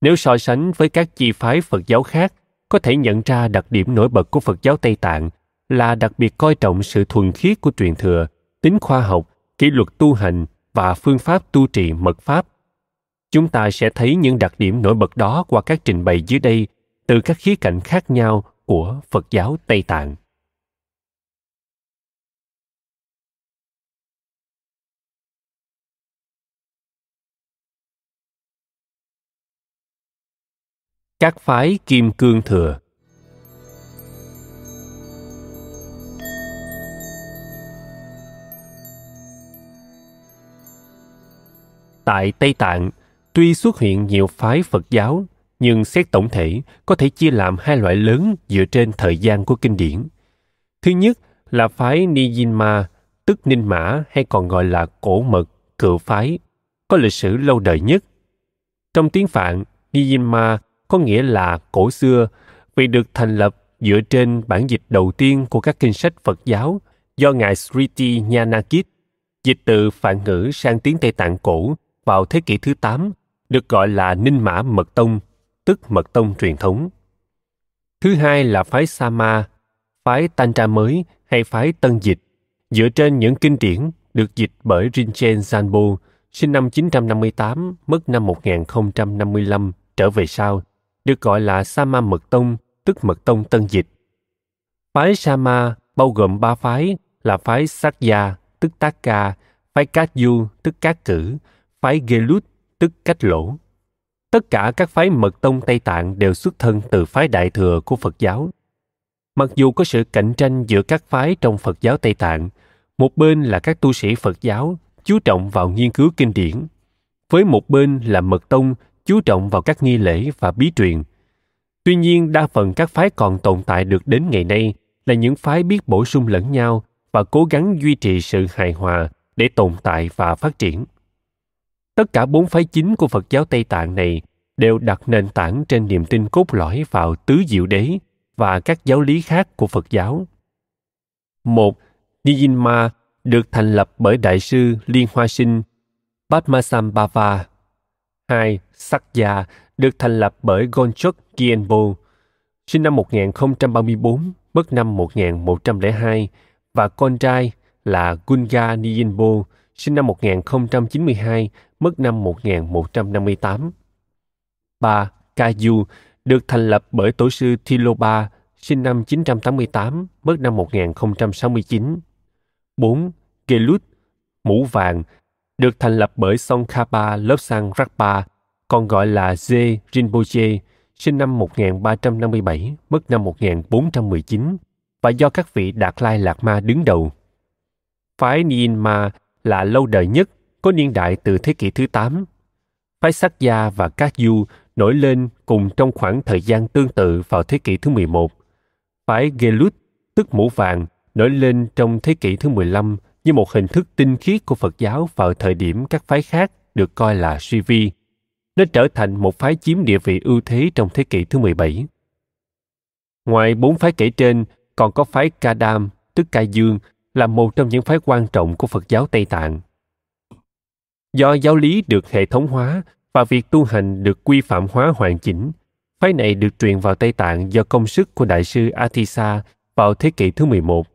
Nếu so sánh với các chi phái Phật giáo khác, có thể nhận ra đặc điểm nổi bật của Phật giáo Tây Tạng là đặc biệt coi trọng sự thuần khiết của truyền thừa – tính khoa học kỷ luật tu hành và phương pháp tu trì mật pháp chúng ta sẽ thấy những đặc điểm nổi bật đó qua các trình bày dưới đây từ các khía cạnh khác nhau của phật giáo tây tạng các phái kim cương thừa Tại Tây Tạng, tuy xuất hiện nhiều phái Phật giáo, nhưng xét tổng thể có thể chia làm hai loại lớn dựa trên thời gian của kinh điển. Thứ nhất là phái Nijinma, tức Ninh Mã hay còn gọi là Cổ Mật, Cựu Phái, có lịch sử lâu đời nhất. Trong tiếng Phạn, Nijinma có nghĩa là cổ xưa vì được thành lập dựa trên bản dịch đầu tiên của các kinh sách Phật giáo do Ngài Sriti Nyanakit dịch từ Phạn ngữ sang tiếng Tây Tạng cổ vào thế kỷ thứ 8 được gọi là Ninh Mã Mật Tông, tức Mật Tông truyền thống. Thứ hai là phái Sama, phái Tantra mới hay phái Tân Dịch, dựa trên những kinh điển được dịch bởi Rinchen Zanbo, sinh năm 958, mất năm 1055 trở về sau, được gọi là Sama Mật Tông, tức Mật Tông Tân Dịch. Phái Sama bao gồm ba phái là phái Sakya, tức Tác Ca, phái Cát Du, tức Cát Cử, phái Gelut, tức cách lỗ. Tất cả các phái mật tông Tây Tạng đều xuất thân từ phái đại thừa của Phật giáo. Mặc dù có sự cạnh tranh giữa các phái trong Phật giáo Tây Tạng, một bên là các tu sĩ Phật giáo chú trọng vào nghiên cứu kinh điển, với một bên là mật tông chú trọng vào các nghi lễ và bí truyền. Tuy nhiên, đa phần các phái còn tồn tại được đến ngày nay là những phái biết bổ sung lẫn nhau và cố gắng duy trì sự hài hòa để tồn tại và phát triển. Tất cả bốn phái chính của Phật giáo Tây Tạng này đều đặt nền tảng trên niềm tin cốt lõi vào tứ diệu đế và các giáo lý khác của Phật giáo. Một, Niyinma được thành lập bởi Đại sư Liên Hoa Sinh Padmasambhava. Hai, Sakya được thành lập bởi Gonchok Kienbo, sinh năm 1034, mất năm 1102, và con trai là Gunga Niyinbo, sinh năm 1092, mất năm 1158. 3. Kaju được thành lập bởi tổ sư Thiloba, sinh năm 988, mất năm 1069. 4. Gelut, mũ vàng, được thành lập bởi Tsongkhapa Lobsang Rakpa, còn gọi là Zhe Rinpoche, sinh năm 1357, mất năm 1419, và do các vị Đạt Lai Lạt Ma đứng đầu. Phái Nyingma là lâu đời nhất, có niên đại từ thế kỷ thứ 8. Phái Sắc Gia và Các Du nổi lên cùng trong khoảng thời gian tương tự vào thế kỷ thứ 11. Phái Gelut, tức mũ vàng, nổi lên trong thế kỷ thứ 15 như một hình thức tinh khiết của Phật giáo vào thời điểm các phái khác được coi là suy vi. Nó trở thành một phái chiếm địa vị ưu thế trong thế kỷ thứ 17. Ngoài bốn phái kể trên, còn có phái Kadam, tức Ca Dương, là một trong những phái quan trọng của Phật giáo Tây Tạng. Do giáo lý được hệ thống hóa và việc tu hành được quy phạm hóa hoàn chỉnh, phái này được truyền vào Tây Tạng do công sức của Đại sư Atisa vào thế kỷ thứ 11.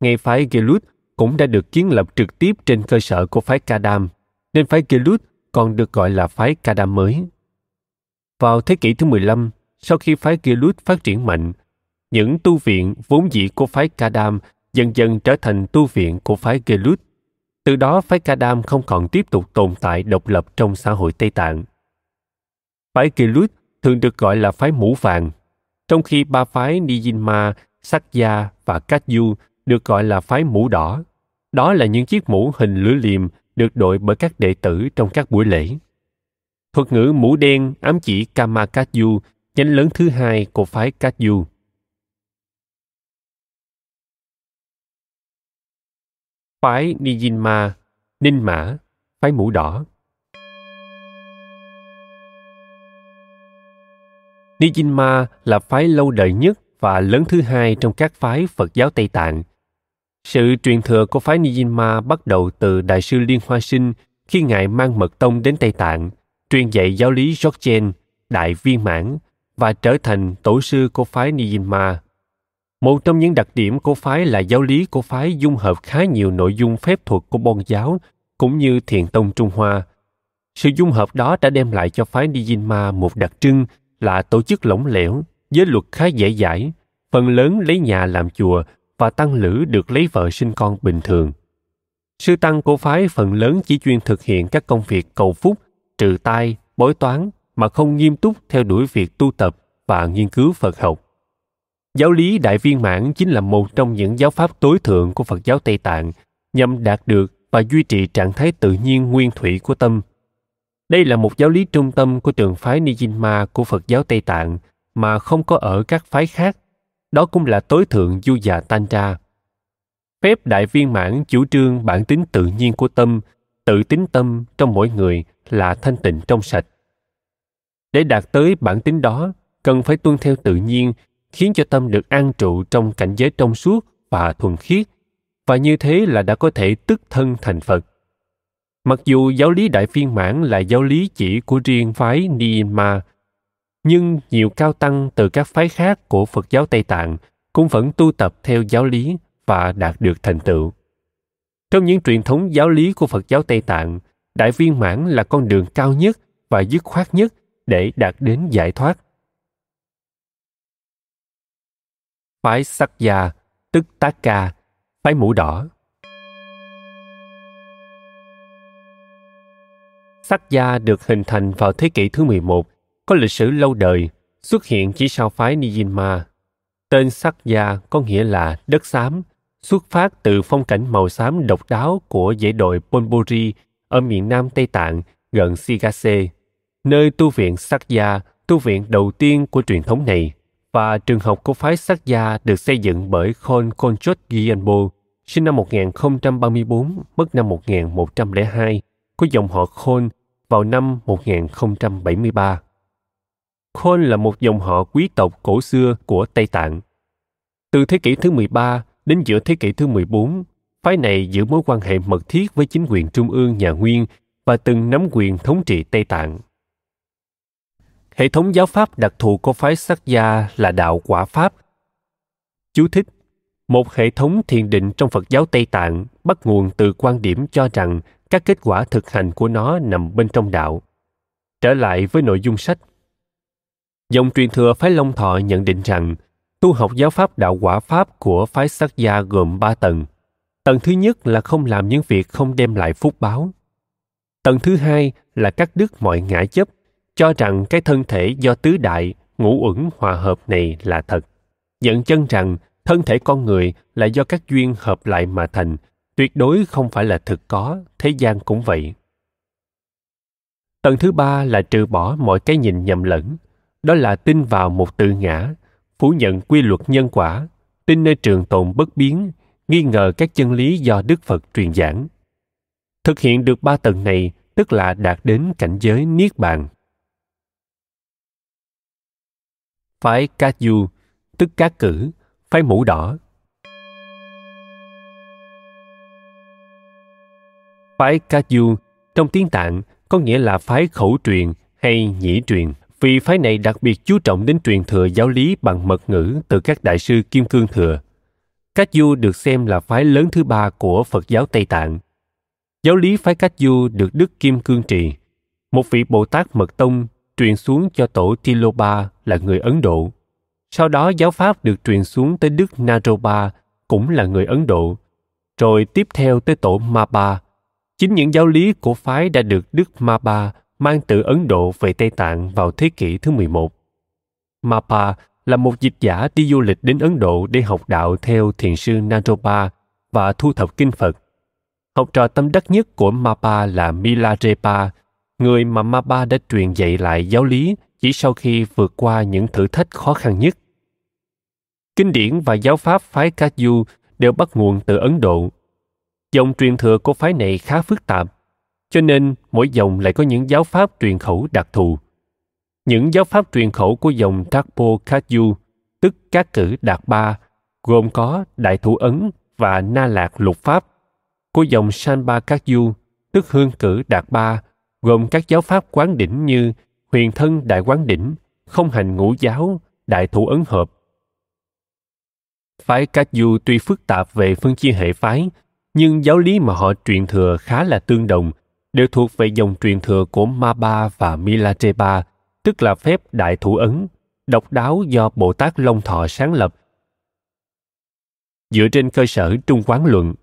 Ngay phái Gelut cũng đã được kiến lập trực tiếp trên cơ sở của phái Kadam, nên phái Gelut còn được gọi là phái Kadam mới. Vào thế kỷ thứ 15, sau khi phái Gelut phát triển mạnh, những tu viện vốn dĩ của phái Kadam dần dần trở thành tu viện của phái Gelut. Từ đó phái Ca không còn tiếp tục tồn tại độc lập trong xã hội Tây Tạng. Phái Gelut thường được gọi là phái mũ vàng, trong khi ba phái Nijinma, Sakya và Katyu được gọi là phái mũ đỏ. Đó là những chiếc mũ hình lưỡi liềm được đội bởi các đệ tử trong các buổi lễ. Thuật ngữ mũ đen ám chỉ Kamakatyu, nhánh lớn thứ hai của phái Katyu. phái Nijinma, Ninh Mã, phái Mũ Đỏ. Nijinma là phái lâu đời nhất và lớn thứ hai trong các phái Phật giáo Tây Tạng. Sự truyền thừa của phái Nijinma bắt đầu từ Đại sư Liên Hoa Sinh khi Ngài mang mật tông đến Tây Tạng, truyền dạy giáo lý Dzogchen, Đại Viên Mãn và trở thành tổ sư của phái Nijinma một trong những đặc điểm của phái là giáo lý của phái dung hợp khá nhiều nội dung phép thuật của Bon giáo cũng như thiền tông Trung Hoa. Sự dung hợp đó đã đem lại cho phái Nijinma một đặc trưng là tổ chức lỏng lẻo, giới luật khá dễ dãi, phần lớn lấy nhà làm chùa và tăng lữ được lấy vợ sinh con bình thường. Sư tăng của phái phần lớn chỉ chuyên thực hiện các công việc cầu phúc, trừ tai, bói toán mà không nghiêm túc theo đuổi việc tu tập và nghiên cứu Phật học. Giáo lý Đại Viên Mãn chính là một trong những giáo pháp tối thượng của Phật giáo Tây Tạng nhằm đạt được và duy trì trạng thái tự nhiên nguyên thủy của tâm. Đây là một giáo lý trung tâm của trường phái Nijinma của Phật giáo Tây Tạng mà không có ở các phái khác. Đó cũng là tối thượng du già Tantra. Phép Đại Viên Mãn chủ trương bản tính tự nhiên của tâm, tự tính tâm trong mỗi người là thanh tịnh trong sạch. Để đạt tới bản tính đó, cần phải tuân theo tự nhiên khiến cho tâm được an trụ trong cảnh giới trong suốt và thuần khiết và như thế là đã có thể tức thân thành phật mặc dù giáo lý đại viên mãn là giáo lý chỉ của riêng phái niima nhưng nhiều cao tăng từ các phái khác của phật giáo tây tạng cũng vẫn tu tập theo giáo lý và đạt được thành tựu trong những truyền thống giáo lý của phật giáo tây tạng đại viên mãn là con đường cao nhất và dứt khoát nhất để đạt đến giải thoát phái sắc gia, tức tác ca, phái mũ đỏ. Sắc gia được hình thành vào thế kỷ thứ 11, có lịch sử lâu đời, xuất hiện chỉ sau phái Nijinma. Tên sắc gia có nghĩa là đất xám, xuất phát từ phong cảnh màu xám độc đáo của dãy đồi Ponburi ở miền nam Tây Tạng gần Sigase, nơi tu viện Sakya, tu viện đầu tiên của truyền thống này và trường học của phái sắc gia được xây dựng bởi Khon Konchot Gyambo, sinh năm 1034, mất năm 1102, của dòng họ Khon vào năm 1073. Khon là một dòng họ quý tộc cổ xưa của Tây Tạng. Từ thế kỷ thứ 13 đến giữa thế kỷ thứ 14, phái này giữ mối quan hệ mật thiết với chính quyền trung ương nhà Nguyên và từng nắm quyền thống trị Tây Tạng. Hệ thống giáo pháp đặc thù của phái sắc gia là đạo quả pháp. Chú thích Một hệ thống thiền định trong Phật giáo Tây Tạng bắt nguồn từ quan điểm cho rằng các kết quả thực hành của nó nằm bên trong đạo. Trở lại với nội dung sách. Dòng truyền thừa phái Long Thọ nhận định rằng tu học giáo pháp đạo quả pháp của phái sắc gia gồm ba tầng. Tầng thứ nhất là không làm những việc không đem lại phúc báo. Tầng thứ hai là cắt đứt mọi ngã chấp cho rằng cái thân thể do tứ đại ngũ uẩn hòa hợp này là thật nhận chân rằng thân thể con người là do các duyên hợp lại mà thành tuyệt đối không phải là thực có thế gian cũng vậy tầng thứ ba là trừ bỏ mọi cái nhìn nhầm lẫn đó là tin vào một tự ngã phủ nhận quy luật nhân quả tin nơi trường tồn bất biến nghi ngờ các chân lý do đức phật truyền giảng thực hiện được ba tầng này tức là đạt đến cảnh giới niết bàn phái Cát Du, tức Cát Cử, phái Mũ Đỏ. Phái Cát Du trong tiếng Tạng có nghĩa là phái khẩu truyền hay nhĩ truyền, vì phái này đặc biệt chú trọng đến truyền thừa giáo lý bằng mật ngữ từ các đại sư Kim Cương Thừa. Cát Du được xem là phái lớn thứ ba của Phật giáo Tây Tạng. Giáo lý phái Cát Du được Đức Kim Cương trì, một vị Bồ Tát Mật Tông truyền xuống cho tổ Tilopa là người Ấn Độ. Sau đó giáo pháp được truyền xuống tới Đức Naropa cũng là người Ấn Độ, rồi tiếp theo tới tổ Mapa. Chính những giáo lý của phái đã được Đức Mapa mang từ Ấn Độ về Tây Tạng vào thế kỷ thứ 11. Mapa là một dịch giả đi du lịch đến Ấn Độ để học đạo theo thiền sư Naropa và thu thập kinh Phật. Học trò tâm đắc nhất của Mapa là Milarepa, người mà Ma Ba đã truyền dạy lại giáo lý chỉ sau khi vượt qua những thử thách khó khăn nhất. Kinh điển và giáo pháp phái Kagyu đều bắt nguồn từ Ấn Độ. Dòng truyền thừa của phái này khá phức tạp, cho nên mỗi dòng lại có những giáo pháp truyền khẩu đặc thù. Những giáo pháp truyền khẩu của dòng Takpo Kagyu, tức các cử đạt ba, gồm có Đại Thủ Ấn và Na Lạc Lục Pháp. Của dòng Sanba Kagyu, tức hương cử đạt ba, gồm các giáo pháp quán đỉnh như huyền thân đại quán đỉnh, không hành ngũ giáo, đại thủ ấn hợp. Phái Cách Du tuy phức tạp về phân chia hệ phái, nhưng giáo lý mà họ truyền thừa khá là tương đồng, đều thuộc về dòng truyền thừa của Ma Ba và Milarepa, tức là phép đại thủ ấn, độc đáo do Bồ Tát Long Thọ sáng lập. Dựa trên cơ sở Trung Quán Luận,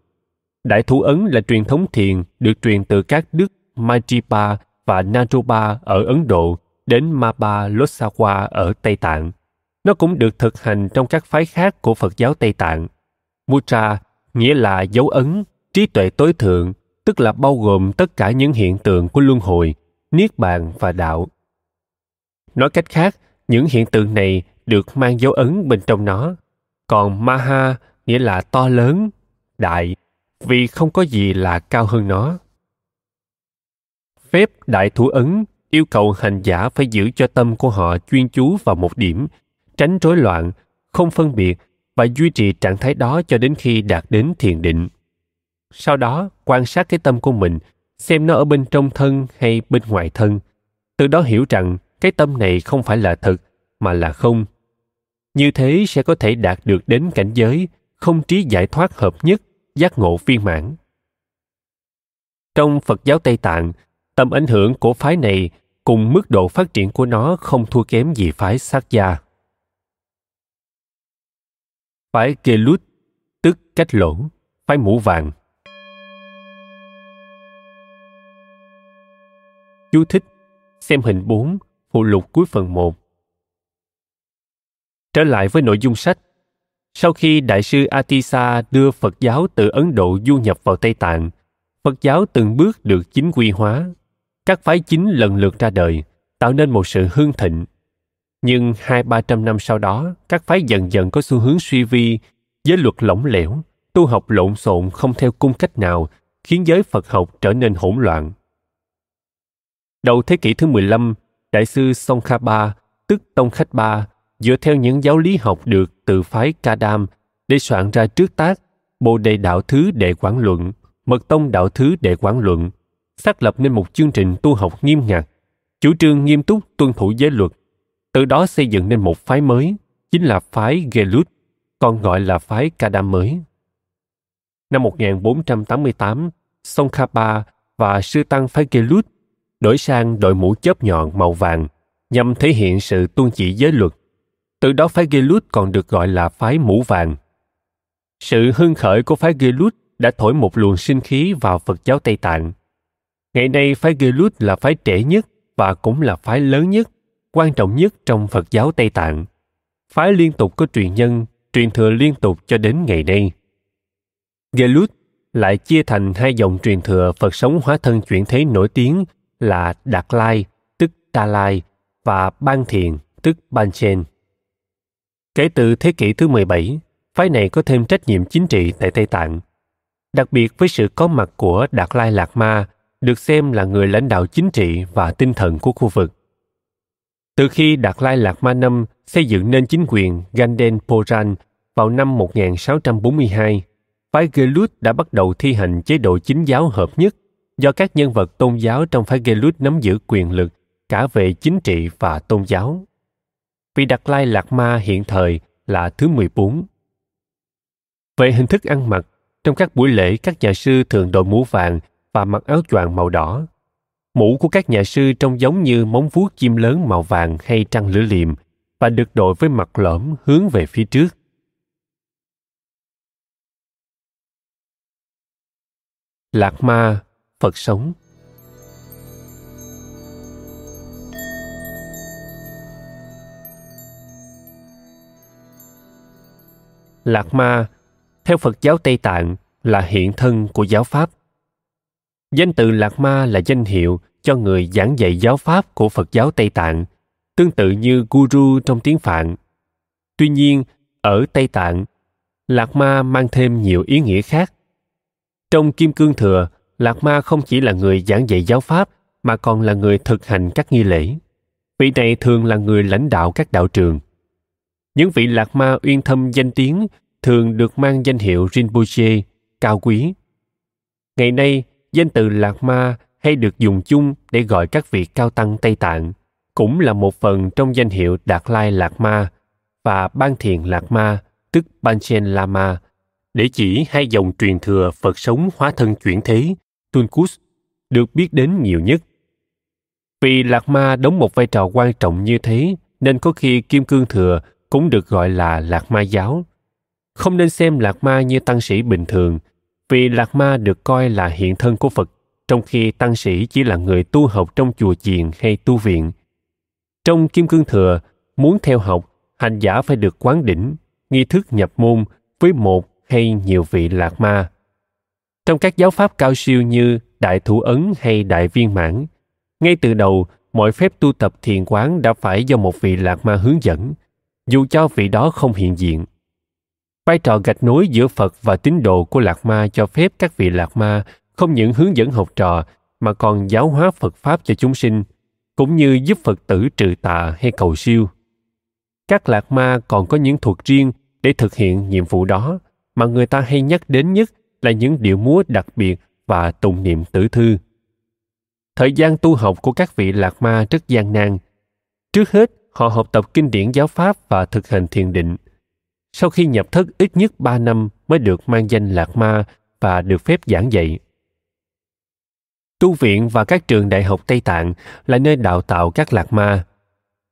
đại thủ ấn là truyền thống thiền được truyền từ các đức Maitrepa và Naropa ở Ấn Độ đến Mapa Lhosawa ở Tây Tạng. Nó cũng được thực hành trong các phái khác của Phật giáo Tây Tạng. Mutra nghĩa là dấu ấn, trí tuệ tối thượng, tức là bao gồm tất cả những hiện tượng của luân hồi, niết bàn và đạo. Nói cách khác, những hiện tượng này được mang dấu ấn bên trong nó. Còn Maha nghĩa là to lớn, đại, vì không có gì là cao hơn nó phép đại thủ ấn yêu cầu hành giả phải giữ cho tâm của họ chuyên chú vào một điểm, tránh rối loạn, không phân biệt và duy trì trạng thái đó cho đến khi đạt đến thiền định. Sau đó, quan sát cái tâm của mình, xem nó ở bên trong thân hay bên ngoài thân. Từ đó hiểu rằng cái tâm này không phải là thật mà là không. Như thế sẽ có thể đạt được đến cảnh giới không trí giải thoát hợp nhất, giác ngộ viên mãn. Trong Phật giáo Tây Tạng, tầm ảnh hưởng của phái này cùng mức độ phát triển của nó không thua kém gì phái sát gia. Phái lút tức cách lỗ, phái mũ vàng. Chú thích, xem hình 4, phụ lục cuối phần 1. Trở lại với nội dung sách, sau khi Đại sư Atisa đưa Phật giáo từ Ấn Độ du nhập vào Tây Tạng, Phật giáo từng bước được chính quy hóa các phái chính lần lượt ra đời, tạo nên một sự hương thịnh. Nhưng hai ba trăm năm sau đó, các phái dần dần có xu hướng suy vi, giới luật lỏng lẻo, tu học lộn xộn không theo cung cách nào, khiến giới Phật học trở nên hỗn loạn. Đầu thế kỷ thứ 15, Đại sư Song Kha Ba tức Tông Khách Ba, dựa theo những giáo lý học được từ phái Ca Đam để soạn ra trước tác Bồ Đề Đạo Thứ Đệ Quảng Luận, Mật Tông Đạo Thứ Đệ Quảng Luận xác lập nên một chương trình tu học nghiêm ngặt, chủ trương nghiêm túc tuân thủ giới luật, từ đó xây dựng nên một phái mới, chính là phái Gelut, còn gọi là phái Kadam mới. Năm 1488, Tsongkhapa và sư tăng phái Gelut đổi sang đội mũ chớp nhọn màu vàng nhằm thể hiện sự tuân chỉ giới luật. Từ đó phái Gelut còn được gọi là phái mũ vàng. Sự hưng khởi của phái Gelut đã thổi một luồng sinh khí vào Phật giáo Tây Tạng, Ngày nay phái Gelug là phái trẻ nhất và cũng là phái lớn nhất, quan trọng nhất trong Phật giáo Tây Tạng. Phái liên tục có truyền nhân, truyền thừa liên tục cho đến ngày nay. Gelug lại chia thành hai dòng truyền thừa Phật sống hóa thân chuyển thế nổi tiếng là Đạt Lai, tức Ta Lai, và Ban Thiền, tức Ban Chen. Kể từ thế kỷ thứ 17, phái này có thêm trách nhiệm chính trị tại Tây Tạng. Đặc biệt với sự có mặt của Đạt Lai Lạc Ma được xem là người lãnh đạo chính trị và tinh thần của khu vực. Từ khi Đạt Lai Lạt Ma Năm xây dựng nên chính quyền Ganden Poran vào năm 1642, phái Gelut đã bắt đầu thi hành chế độ chính giáo hợp nhất do các nhân vật tôn giáo trong phái Gelut nắm giữ quyền lực cả về chính trị và tôn giáo. Vì Đạt Lai Lạt Ma hiện thời là thứ 14. Về hình thức ăn mặc, trong các buổi lễ các nhà sư thường đội mũ vàng và mặc áo choàng màu đỏ. Mũ của các nhà sư trông giống như móng vuốt chim lớn màu vàng hay trăng lửa liềm và được đội với mặt lõm hướng về phía trước. Lạc Ma, Phật sống Lạc Ma, theo Phật giáo Tây Tạng, là hiện thân của giáo Pháp. Danh từ Lạc Ma là danh hiệu cho người giảng dạy giáo pháp của Phật giáo Tây Tạng, tương tự như Guru trong tiếng Phạn. Tuy nhiên, ở Tây Tạng, Lạc Ma mang thêm nhiều ý nghĩa khác. Trong Kim Cương Thừa, Lạc Ma không chỉ là người giảng dạy giáo pháp mà còn là người thực hành các nghi lễ. Vị này thường là người lãnh đạo các đạo trường. Những vị Lạc Ma uyên thâm danh tiếng thường được mang danh hiệu Rinpoche, cao quý. Ngày nay, danh từ Lạc Ma hay được dùng chung để gọi các vị cao tăng Tây Tạng, cũng là một phần trong danh hiệu Đạt Lai Lạc Ma và Ban Thiền Lạc Ma, tức Panchen Lama, để chỉ hai dòng truyền thừa Phật sống hóa thân chuyển thế, Tunkus, được biết đến nhiều nhất. Vì Lạc Ma đóng một vai trò quan trọng như thế, nên có khi Kim Cương Thừa cũng được gọi là Lạc Ma giáo. Không nên xem Lạc Ma như tăng sĩ bình thường, vì Lạc Ma được coi là hiện thân của Phật, trong khi tăng sĩ chỉ là người tu học trong chùa chiền hay tu viện. Trong Kim Cương Thừa, muốn theo học, hành giả phải được quán đỉnh, nghi thức nhập môn với một hay nhiều vị Lạc Ma. Trong các giáo pháp cao siêu như Đại Thủ Ấn hay Đại Viên Mãn, ngay từ đầu, mọi phép tu tập thiền quán đã phải do một vị Lạc Ma hướng dẫn, dù cho vị đó không hiện diện – Vai trò gạch nối giữa Phật và tín đồ của Lạc Ma cho phép các vị Lạc Ma không những hướng dẫn học trò mà còn giáo hóa Phật Pháp cho chúng sinh, cũng như giúp Phật tử trừ tà hay cầu siêu. Các Lạc Ma còn có những thuật riêng để thực hiện nhiệm vụ đó mà người ta hay nhắc đến nhất là những điệu múa đặc biệt và tụng niệm tử thư. Thời gian tu học của các vị Lạc Ma rất gian nan. Trước hết, họ học tập kinh điển giáo Pháp và thực hành thiền định – sau khi nhập thất ít nhất 3 năm mới được mang danh Lạc Ma và được phép giảng dạy. Tu viện và các trường đại học Tây Tạng là nơi đào tạo các Lạc Ma.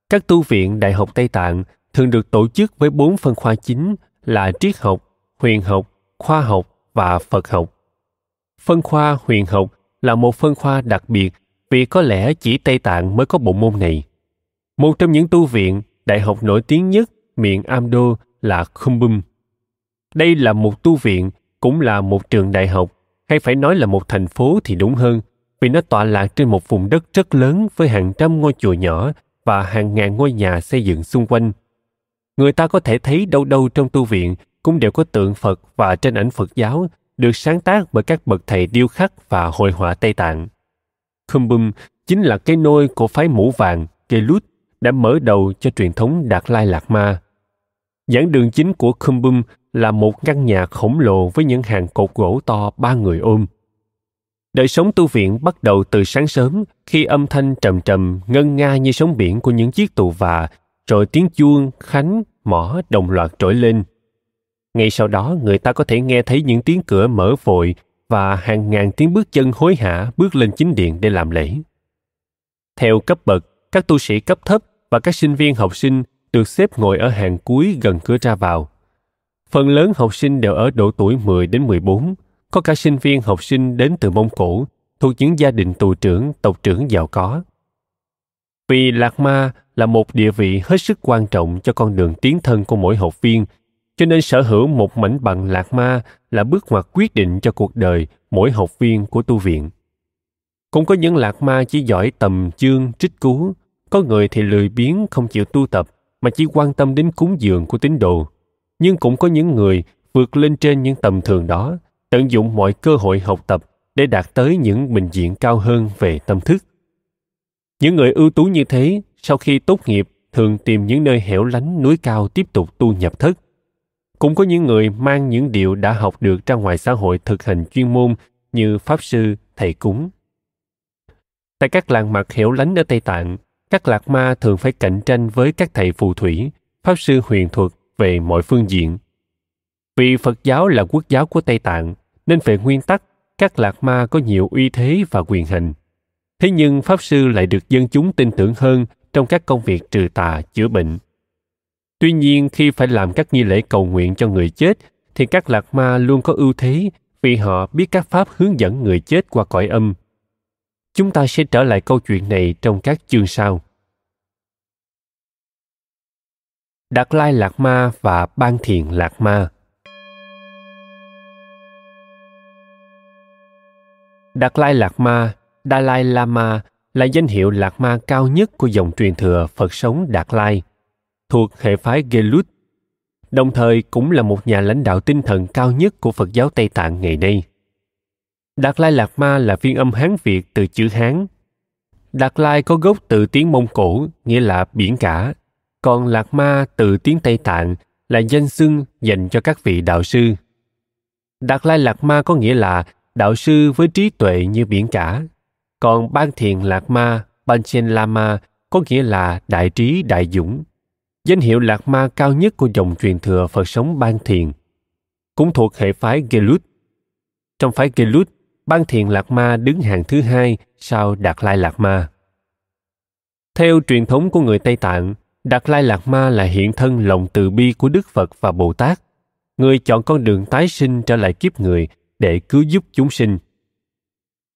Các tu viện đại học Tây Tạng thường được tổ chức với bốn phân khoa chính là triết học, huyền học, khoa học và Phật học. Phân khoa huyền học là một phân khoa đặc biệt vì có lẽ chỉ Tây Tạng mới có bộ môn này. Một trong những tu viện, đại học nổi tiếng nhất miền Amdo là Khumbum. Đây là một tu viện, cũng là một trường đại học, hay phải nói là một thành phố thì đúng hơn, vì nó tọa lạc trên một vùng đất rất lớn với hàng trăm ngôi chùa nhỏ và hàng ngàn ngôi nhà xây dựng xung quanh. Người ta có thể thấy đâu đâu trong tu viện cũng đều có tượng Phật và tranh ảnh Phật giáo được sáng tác bởi các bậc thầy điêu khắc và hội họa Tây Tạng. Khumbum chính là cái nôi của phái mũ vàng Kelut đã mở đầu cho truyền thống Đạt Lai Lạt Ma Giảng đường chính của Kumbum là một căn nhà khổng lồ với những hàng cột gỗ to ba người ôm. Đời sống tu viện bắt đầu từ sáng sớm khi âm thanh trầm trầm ngân nga như sóng biển của những chiếc tù và rồi tiếng chuông, khánh, mỏ đồng loạt trỗi lên. Ngay sau đó người ta có thể nghe thấy những tiếng cửa mở vội và hàng ngàn tiếng bước chân hối hả bước lên chính điện để làm lễ. Theo cấp bậc, các tu sĩ cấp thấp và các sinh viên học sinh được xếp ngồi ở hàng cuối gần cửa ra vào. Phần lớn học sinh đều ở độ tuổi 10 đến 14, có cả sinh viên học sinh đến từ Mông Cổ, thuộc những gia đình tù trưởng, tộc trưởng giàu có. Vì Lạc Ma là một địa vị hết sức quan trọng cho con đường tiến thân của mỗi học viên, cho nên sở hữu một mảnh bằng Lạc Ma là bước ngoặt quyết định cho cuộc đời mỗi học viên của tu viện. Cũng có những Lạc Ma chỉ giỏi tầm chương, trích cú, có người thì lười biếng không chịu tu tập, mà chỉ quan tâm đến cúng dường của tín đồ. Nhưng cũng có những người vượt lên trên những tầm thường đó, tận dụng mọi cơ hội học tập để đạt tới những bình diện cao hơn về tâm thức. Những người ưu tú như thế, sau khi tốt nghiệp thường tìm những nơi hẻo lánh núi cao tiếp tục tu nhập thất. Cũng có những người mang những điều đã học được ra ngoài xã hội thực hành chuyên môn như pháp sư, thầy cúng. Tại các làng mạc hẻo lánh ở Tây Tạng, các lạc ma thường phải cạnh tranh với các thầy phù thủy, pháp sư huyền thuật về mọi phương diện. Vì Phật giáo là quốc giáo của Tây Tạng, nên về nguyên tắc, các lạc ma có nhiều uy thế và quyền hình. Thế nhưng pháp sư lại được dân chúng tin tưởng hơn trong các công việc trừ tà, chữa bệnh. Tuy nhiên, khi phải làm các nghi lễ cầu nguyện cho người chết, thì các lạc ma luôn có ưu thế vì họ biết các pháp hướng dẫn người chết qua cõi âm Chúng ta sẽ trở lại câu chuyện này trong các chương sau. Đạt Lai Lạc Ma và Ban Thiền Lạc Ma Đạt Lai Lạc Ma, Dalai Lama là danh hiệu Lạc Ma cao nhất của dòng truyền thừa Phật sống Đạt Lai, thuộc hệ phái Gelut, đồng thời cũng là một nhà lãnh đạo tinh thần cao nhất của Phật giáo Tây Tạng ngày nay. Đạt Lai lạc Ma là phiên âm Hán Việt từ chữ Hán. Đạt Lai có gốc từ tiếng Mông Cổ, nghĩa là biển cả, còn lạc Ma từ tiếng Tây Tạng là danh xưng dành cho các vị đạo sư. Đạt Lai lạc Ma có nghĩa là đạo sư với trí tuệ như biển cả, còn Ban Thiền lạc Ma, Panchen Lama có nghĩa là đại trí đại dũng. Danh hiệu lạc Ma cao nhất của dòng truyền thừa Phật sống Ban Thiền, cũng thuộc hệ phái Gelut. Trong phái Gelut Ban Thiền Lạc Ma đứng hàng thứ hai sau Đạt Lai Lạc Ma. Theo truyền thống của người Tây Tạng, Đạt Lai Lạc Ma là hiện thân lòng từ bi của Đức Phật và Bồ Tát, người chọn con đường tái sinh trở lại kiếp người để cứu giúp chúng sinh.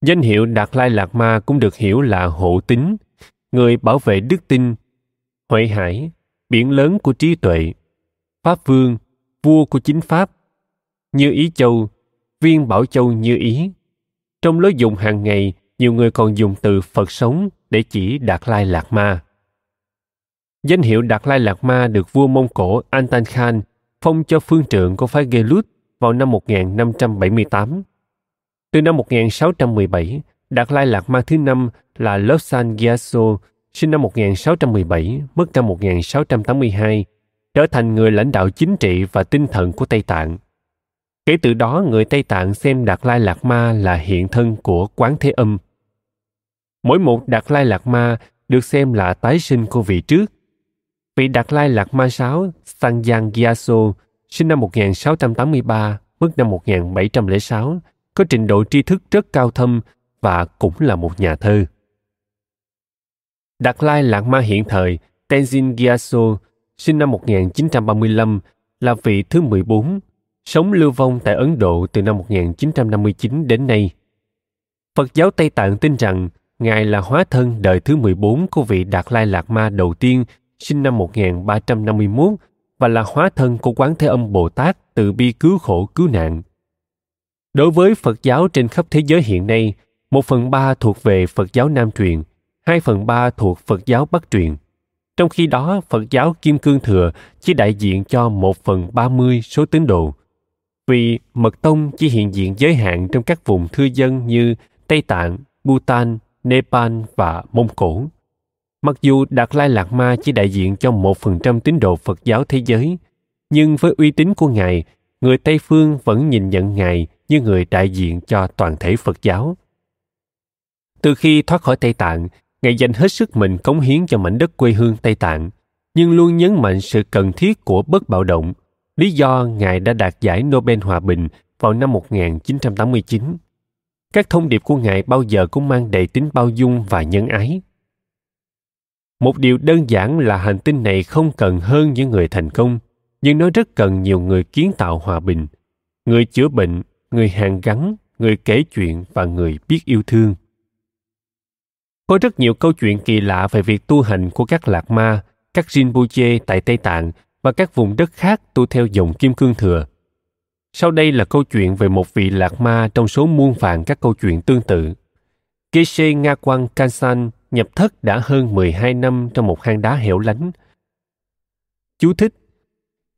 Danh hiệu Đạt Lai Lạc Ma cũng được hiểu là hộ tính người bảo vệ đức tin, huệ hải, biển lớn của trí tuệ, pháp vương, vua của chính pháp, như ý châu, viên bảo châu như ý, trong lối dùng hàng ngày, nhiều người còn dùng từ Phật sống để chỉ Đạt Lai lạc Ma. Danh hiệu Đạt Lai lạc Ma được vua Mông Cổ Antan Khan phong cho phương trượng của phái Gelut vào năm 1578. Từ năm 1617, Đạt Lai lạc Ma thứ năm là Lobsan Gyatso, sinh năm 1617, mất năm 1682, trở thành người lãnh đạo chính trị và tinh thần của Tây Tạng – Kể từ đó người Tây Tạng xem Đạt Lai Lạt Ma là hiện thân của Quán Thế Âm. Mỗi một Đạt Lai Lạt Ma được xem là tái sinh của vị trước. Vị Đạt Lai Lạt Ma 6 Sangyang Gyatso sinh năm 1683, mất năm 1706, có trình độ tri thức rất cao thâm và cũng là một nhà thơ. Đạt Lai Lạt Ma hiện thời, Tenzin Gyatso, sinh năm 1935, là vị thứ 14 sống lưu vong tại Ấn Độ từ năm 1959 đến nay. Phật giáo Tây Tạng tin rằng Ngài là hóa thân đời thứ 14 của vị Đạt Lai Lạt Ma đầu tiên sinh năm 1351 và là hóa thân của Quán Thế Âm Bồ Tát từ bi cứu khổ cứu nạn. Đối với Phật giáo trên khắp thế giới hiện nay, một phần ba thuộc về Phật giáo Nam truyền, hai phần ba thuộc Phật giáo Bắc truyền. Trong khi đó, Phật giáo Kim Cương Thừa chỉ đại diện cho một phần ba mươi số tín đồ, vì mật tông chỉ hiện diện giới hạn trong các vùng thư dân như Tây Tạng, Bhutan, Nepal và Mông Cổ. Mặc dù Đạt Lai Lạt Ma chỉ đại diện cho một phần trăm tín đồ Phật giáo thế giới, nhưng với uy tín của Ngài, người Tây Phương vẫn nhìn nhận Ngài như người đại diện cho toàn thể Phật giáo. Từ khi thoát khỏi Tây Tạng, Ngài dành hết sức mình cống hiến cho mảnh đất quê hương Tây Tạng, nhưng luôn nhấn mạnh sự cần thiết của bất bạo động lý do ngài đã đạt giải Nobel Hòa Bình vào năm 1989. Các thông điệp của ngài bao giờ cũng mang đầy tính bao dung và nhân ái. Một điều đơn giản là hành tinh này không cần hơn những người thành công, nhưng nó rất cần nhiều người kiến tạo hòa bình, người chữa bệnh, người hàng gắn, người kể chuyện và người biết yêu thương. Có rất nhiều câu chuyện kỳ lạ về việc tu hành của các lạc ma, các Rinpoche tại Tây Tạng và các vùng đất khác tu theo dòng kim cương thừa. Sau đây là câu chuyện về một vị lạc ma trong số muôn vàng các câu chuyện tương tự. Geshe Nga Quang Kansan nhập thất đã hơn 12 năm trong một hang đá hẻo lánh. Chú thích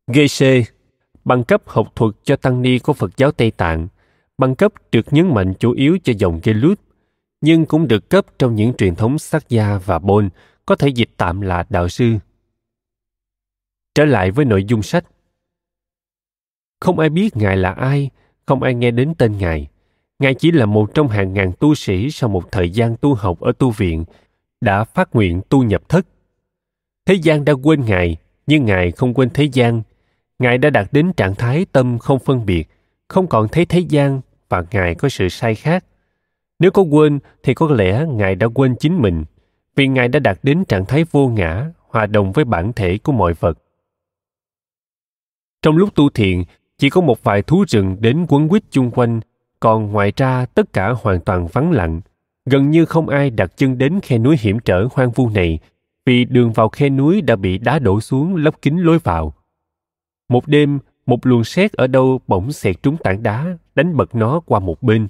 Geshe bằng cấp học thuật cho tăng ni của Phật giáo Tây Tạng, bằng cấp được nhấn mạnh chủ yếu cho dòng Gelut, nhưng cũng được cấp trong những truyền thống Sakya và Bon, có thể dịch tạm là đạo sư, trở lại với nội dung sách không ai biết ngài là ai không ai nghe đến tên ngài ngài chỉ là một trong hàng ngàn tu sĩ sau một thời gian tu học ở tu viện đã phát nguyện tu nhập thất thế gian đã quên ngài nhưng ngài không quên thế gian ngài đã đạt đến trạng thái tâm không phân biệt không còn thấy thế gian và ngài có sự sai khác nếu có quên thì có lẽ ngài đã quên chính mình vì ngài đã đạt đến trạng thái vô ngã hòa đồng với bản thể của mọi vật trong lúc tu thiện, chỉ có một vài thú rừng đến quấn quýt chung quanh, còn ngoài ra tất cả hoàn toàn vắng lặng. Gần như không ai đặt chân đến khe núi hiểm trở hoang vu này, vì đường vào khe núi đã bị đá đổ xuống lấp kín lối vào. Một đêm, một luồng sét ở đâu bỗng xẹt trúng tảng đá, đánh bật nó qua một bên.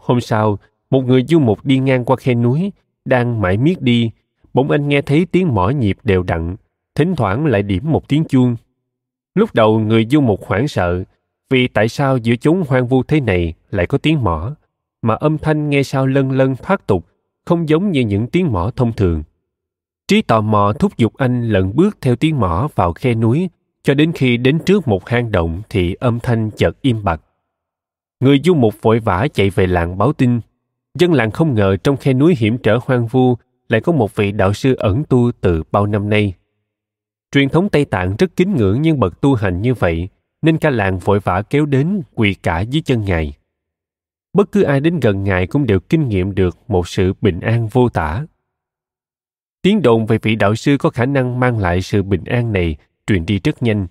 Hôm sau, một người du mục đi ngang qua khe núi, đang mãi miết đi, bỗng anh nghe thấy tiếng mỏ nhịp đều đặn, thỉnh thoảng lại điểm một tiếng chuông. Lúc đầu người du mục hoảng sợ, vì tại sao giữa chúng hoang vu thế này lại có tiếng mỏ, mà âm thanh nghe sao lân lân thoát tục, không giống như những tiếng mỏ thông thường. Trí tò mò thúc giục anh lận bước theo tiếng mỏ vào khe núi, cho đến khi đến trước một hang động thì âm thanh chợt im bặt. Người du mục vội vã chạy về làng báo tin. Dân làng không ngờ trong khe núi hiểm trở hoang vu lại có một vị đạo sư ẩn tu từ bao năm nay. Truyền thống Tây Tạng rất kính ngưỡng nhân bậc tu hành như vậy, nên cả làng vội vã kéo đến quỳ cả dưới chân Ngài. Bất cứ ai đến gần Ngài cũng đều kinh nghiệm được một sự bình an vô tả. Tiếng đồn về vị đạo sư có khả năng mang lại sự bình an này truyền đi rất nhanh.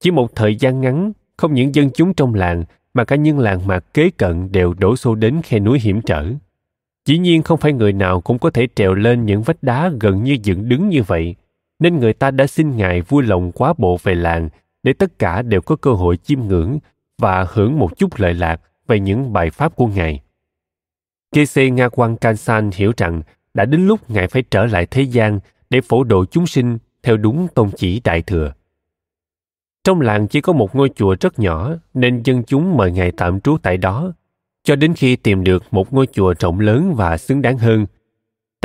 Chỉ một thời gian ngắn, không những dân chúng trong làng mà cả những làng mạc kế cận đều đổ xô đến khe núi hiểm trở. Dĩ nhiên không phải người nào cũng có thể trèo lên những vách đá gần như dựng đứng như vậy – nên người ta đã xin ngài vui lòng quá bộ về làng để tất cả đều có cơ hội chiêm ngưỡng và hưởng một chút lợi lạc về những bài pháp của ngài. KC Nga Quang Kansan hiểu rằng đã đến lúc ngài phải trở lại thế gian để phổ độ chúng sinh theo đúng tôn chỉ đại thừa. Trong làng chỉ có một ngôi chùa rất nhỏ nên dân chúng mời ngài tạm trú tại đó cho đến khi tìm được một ngôi chùa rộng lớn và xứng đáng hơn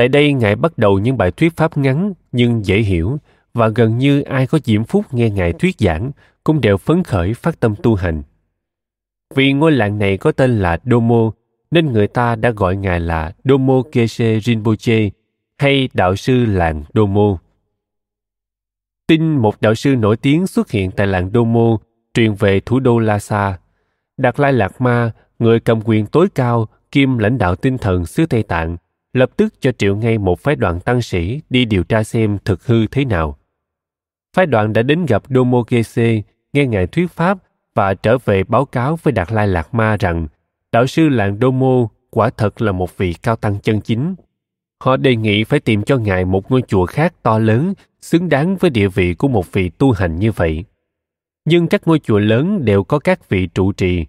Tại đây Ngài bắt đầu những bài thuyết pháp ngắn nhưng dễ hiểu và gần như ai có diễm phúc nghe Ngài thuyết giảng cũng đều phấn khởi phát tâm tu hành. Vì ngôi làng này có tên là Domo, nên người ta đã gọi Ngài là Domo Kese Rinpoche hay Đạo sư làng Domo. Tin một đạo sư nổi tiếng xuất hiện tại làng Domo truyền về thủ đô Lhasa. Đạt Lai Lạc Ma, người cầm quyền tối cao kim lãnh đạo tinh thần xứ Tây Tạng, lập tức cho triệu ngay một phái đoàn tăng sĩ đi điều tra xem thực hư thế nào. Phái đoàn đã đến gặp Domogese, nghe ngài thuyết pháp và trở về báo cáo với Đạt Lai Lạc Ma rằng đạo sư làng Domo quả thật là một vị cao tăng chân chính. Họ đề nghị phải tìm cho ngài một ngôi chùa khác to lớn, xứng đáng với địa vị của một vị tu hành như vậy. Nhưng các ngôi chùa lớn đều có các vị trụ trì.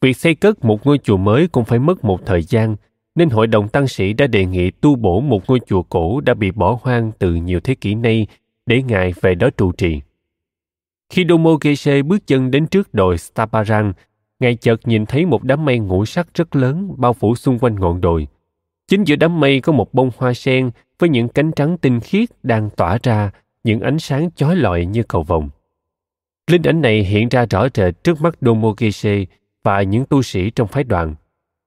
Việc xây cất một ngôi chùa mới cũng phải mất một thời gian nên hội đồng tăng sĩ đã đề nghị tu bổ một ngôi chùa cổ đã bị bỏ hoang từ nhiều thế kỷ nay để ngài về đó trụ trì. Khi Domo Geshe bước chân đến trước đồi Staparang, ngài chợt nhìn thấy một đám mây ngũ sắc rất lớn bao phủ xung quanh ngọn đồi. Chính giữa đám mây có một bông hoa sen với những cánh trắng tinh khiết đang tỏa ra những ánh sáng chói lọi như cầu vồng. Linh ảnh này hiện ra rõ rệt trước mắt Domo Geshe và những tu sĩ trong phái đoàn –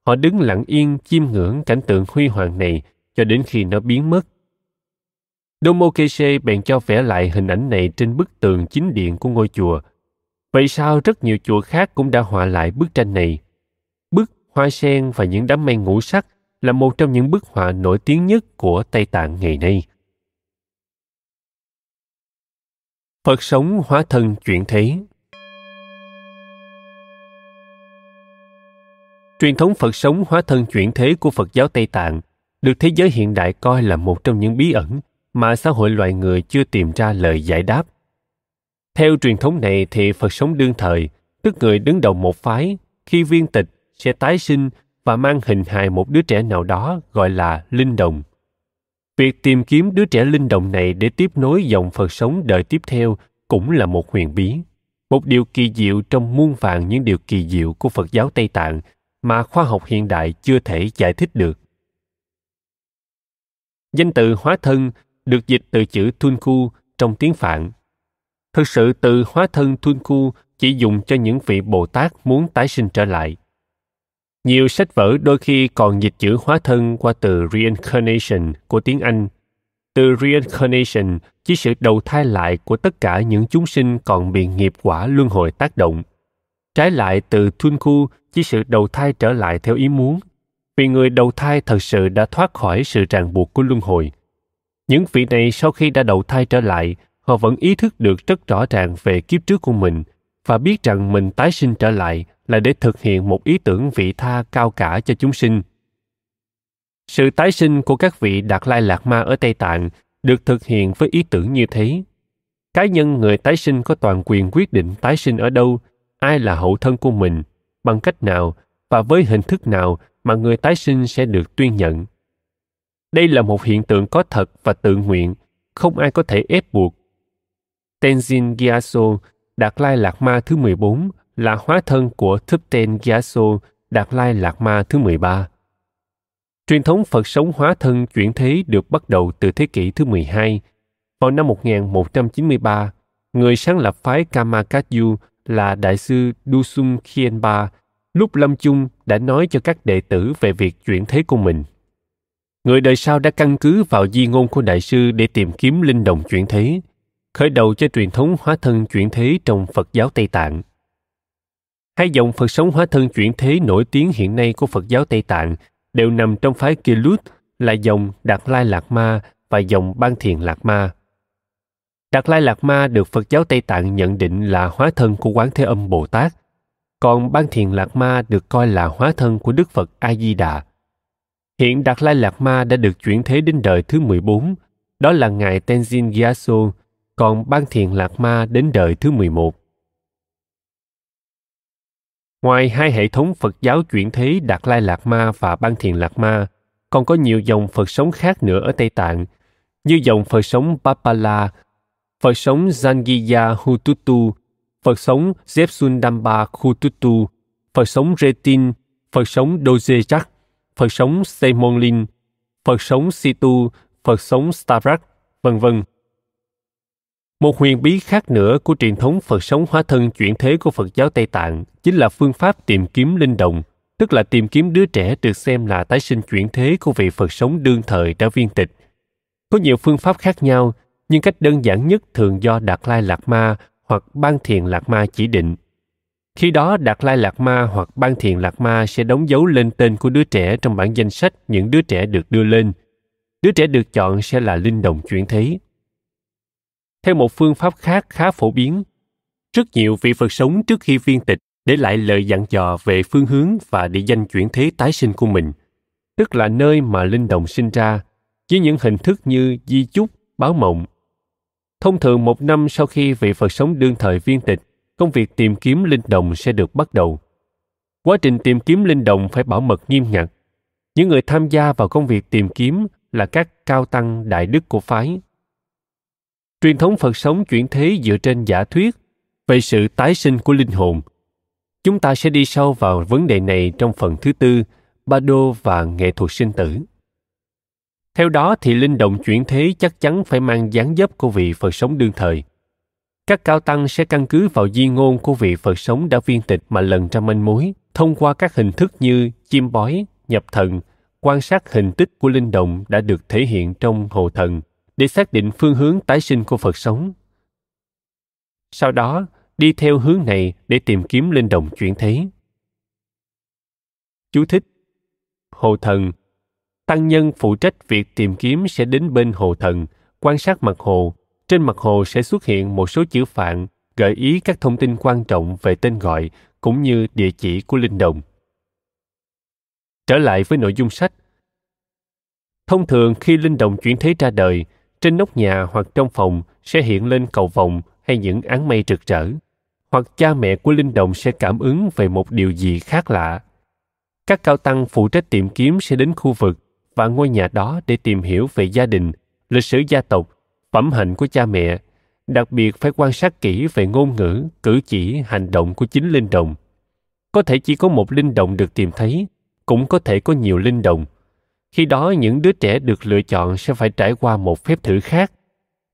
Họ đứng lặng yên chiêm ngưỡng cảnh tượng huy hoàng này cho đến khi nó biến mất. Domo bèn cho vẽ lại hình ảnh này trên bức tường chính điện của ngôi chùa. Vậy sao rất nhiều chùa khác cũng đã họa lại bức tranh này? Bức hoa sen và những đám mây ngũ sắc là một trong những bức họa nổi tiếng nhất của Tây Tạng ngày nay. Phật sống hóa thân chuyện thế truyền thống phật sống hóa thân chuyển thế của phật giáo tây tạng được thế giới hiện đại coi là một trong những bí ẩn mà xã hội loài người chưa tìm ra lời giải đáp theo truyền thống này thì phật sống đương thời tức người đứng đầu một phái khi viên tịch sẽ tái sinh và mang hình hài một đứa trẻ nào đó gọi là linh đồng việc tìm kiếm đứa trẻ linh đồng này để tiếp nối dòng phật sống đời tiếp theo cũng là một huyền bí một điều kỳ diệu trong muôn vàng những điều kỳ diệu của phật giáo tây tạng mà khoa học hiện đại chưa thể giải thích được danh từ hóa thân được dịch từ chữ thunku trong tiếng phạn thực sự từ hóa thân thunku chỉ dùng cho những vị bồ tát muốn tái sinh trở lại nhiều sách vở đôi khi còn dịch chữ hóa thân qua từ reincarnation của tiếng anh từ reincarnation chỉ sự đầu thai lại của tất cả những chúng sinh còn bị nghiệp quả luân hồi tác động Trái lại từ khu chỉ sự đầu thai trở lại theo ý muốn, vì người đầu thai thật sự đã thoát khỏi sự ràng buộc của luân hồi. Những vị này sau khi đã đầu thai trở lại, họ vẫn ý thức được rất rõ ràng về kiếp trước của mình và biết rằng mình tái sinh trở lại là để thực hiện một ý tưởng vị tha cao cả cho chúng sinh. Sự tái sinh của các vị Đạt Lai Lạc Ma ở Tây Tạng được thực hiện với ý tưởng như thế. Cá nhân người tái sinh có toàn quyền quyết định tái sinh ở đâu ai là hậu thân của mình, bằng cách nào và với hình thức nào mà người tái sinh sẽ được tuyên nhận. Đây là một hiện tượng có thật và tự nguyện, không ai có thể ép buộc. Tenzin Gyatso, Đạt Lai Lạc Ma thứ 14, là hóa thân của Thupten Gyatso, Đạt Lai Lạc Ma thứ 13. Truyền thống Phật sống hóa thân chuyển thế được bắt đầu từ thế kỷ thứ 12. Vào năm 1193, người sáng lập phái Kamakadyu là Đại sư Dusum Khienba lúc lâm chung đã nói cho các đệ tử về việc chuyển thế của mình. Người đời sau đã căn cứ vào di ngôn của Đại sư để tìm kiếm linh đồng chuyển thế, khởi đầu cho truyền thống hóa thân chuyển thế trong Phật giáo Tây Tạng. Hai dòng Phật sống hóa thân chuyển thế nổi tiếng hiện nay của Phật giáo Tây Tạng đều nằm trong phái Kilut là dòng Đạt Lai Lạc Ma và dòng Ban Thiền Lạc Ma. Đạt Lai Lạt Ma được Phật giáo Tây Tạng nhận định là hóa thân của Quán Thế Âm Bồ Tát, còn Ban Thiền Lạt Ma được coi là hóa thân của Đức Phật A Di Đà. Hiện Đạt Lai Lạt Ma đã được chuyển thế đến đời thứ 14, đó là ngài Tenzin Gyatso, còn Ban Thiền Lạt Ma đến đời thứ 11. Ngoài hai hệ thống Phật giáo chuyển thế Đạt Lai Lạt Ma và Ban Thiền Lạt Ma, còn có nhiều dòng Phật sống khác nữa ở Tây Tạng, như dòng Phật sống Papala Phật sống Zangiya Hututu, Phật sống Zepsundamba Hututu, Phật sống Retin, Phật sống Dojejak, Phật sống Semonlin, Phật sống Situ, Phật sống Stavrak, vân vân. Một huyền bí khác nữa của truyền thống Phật sống hóa thân chuyển thế của Phật giáo Tây Tạng chính là phương pháp tìm kiếm linh đồng, tức là tìm kiếm đứa trẻ được xem là tái sinh chuyển thế của vị Phật sống đương thời đã viên tịch. Có nhiều phương pháp khác nhau nhưng cách đơn giản nhất thường do Đạt Lai lạc Ma hoặc Ban Thiền lạc Ma chỉ định. Khi đó Đạt Lai lạc Ma hoặc Ban Thiền lạc Ma sẽ đóng dấu lên tên của đứa trẻ trong bản danh sách những đứa trẻ được đưa lên. Đứa trẻ được chọn sẽ là linh đồng chuyển thế. Theo một phương pháp khác khá phổ biến, rất nhiều vị Phật sống trước khi viên tịch để lại lời dặn dò về phương hướng và địa danh chuyển thế tái sinh của mình, tức là nơi mà linh đồng sinh ra, với những hình thức như di chúc, báo mộng, Thông thường một năm sau khi vị Phật sống đương thời viên tịch, công việc tìm kiếm linh đồng sẽ được bắt đầu. Quá trình tìm kiếm linh đồng phải bảo mật nghiêm ngặt. Những người tham gia vào công việc tìm kiếm là các cao tăng đại đức của phái. Truyền thống Phật sống chuyển thế dựa trên giả thuyết về sự tái sinh của linh hồn. Chúng ta sẽ đi sâu vào vấn đề này trong phần thứ tư, Ba Đô và nghệ thuật sinh tử. Theo đó thì linh động chuyển thế chắc chắn phải mang dáng dấp của vị Phật sống đương thời. Các cao tăng sẽ căn cứ vào di ngôn của vị Phật sống đã viên tịch mà lần ra manh mối, thông qua các hình thức như chiêm bói, nhập thần, quan sát hình tích của linh động đã được thể hiện trong hồ thần để xác định phương hướng tái sinh của Phật sống. Sau đó, đi theo hướng này để tìm kiếm linh động chuyển thế. Chú thích Hồ thần tăng nhân phụ trách việc tìm kiếm sẽ đến bên hồ thần, quan sát mặt hồ. Trên mặt hồ sẽ xuất hiện một số chữ phạn, gợi ý các thông tin quan trọng về tên gọi cũng như địa chỉ của linh đồng. Trở lại với nội dung sách. Thông thường khi linh đồng chuyển thế ra đời, trên nóc nhà hoặc trong phòng sẽ hiện lên cầu vồng hay những áng mây rực rỡ, hoặc cha mẹ của linh đồng sẽ cảm ứng về một điều gì khác lạ. Các cao tăng phụ trách tìm kiếm sẽ đến khu vực và ngôi nhà đó để tìm hiểu về gia đình, lịch sử gia tộc, phẩm hạnh của cha mẹ, đặc biệt phải quan sát kỹ về ngôn ngữ, cử chỉ, hành động của chính linh đồng. Có thể chỉ có một linh đồng được tìm thấy, cũng có thể có nhiều linh đồng. Khi đó những đứa trẻ được lựa chọn sẽ phải trải qua một phép thử khác.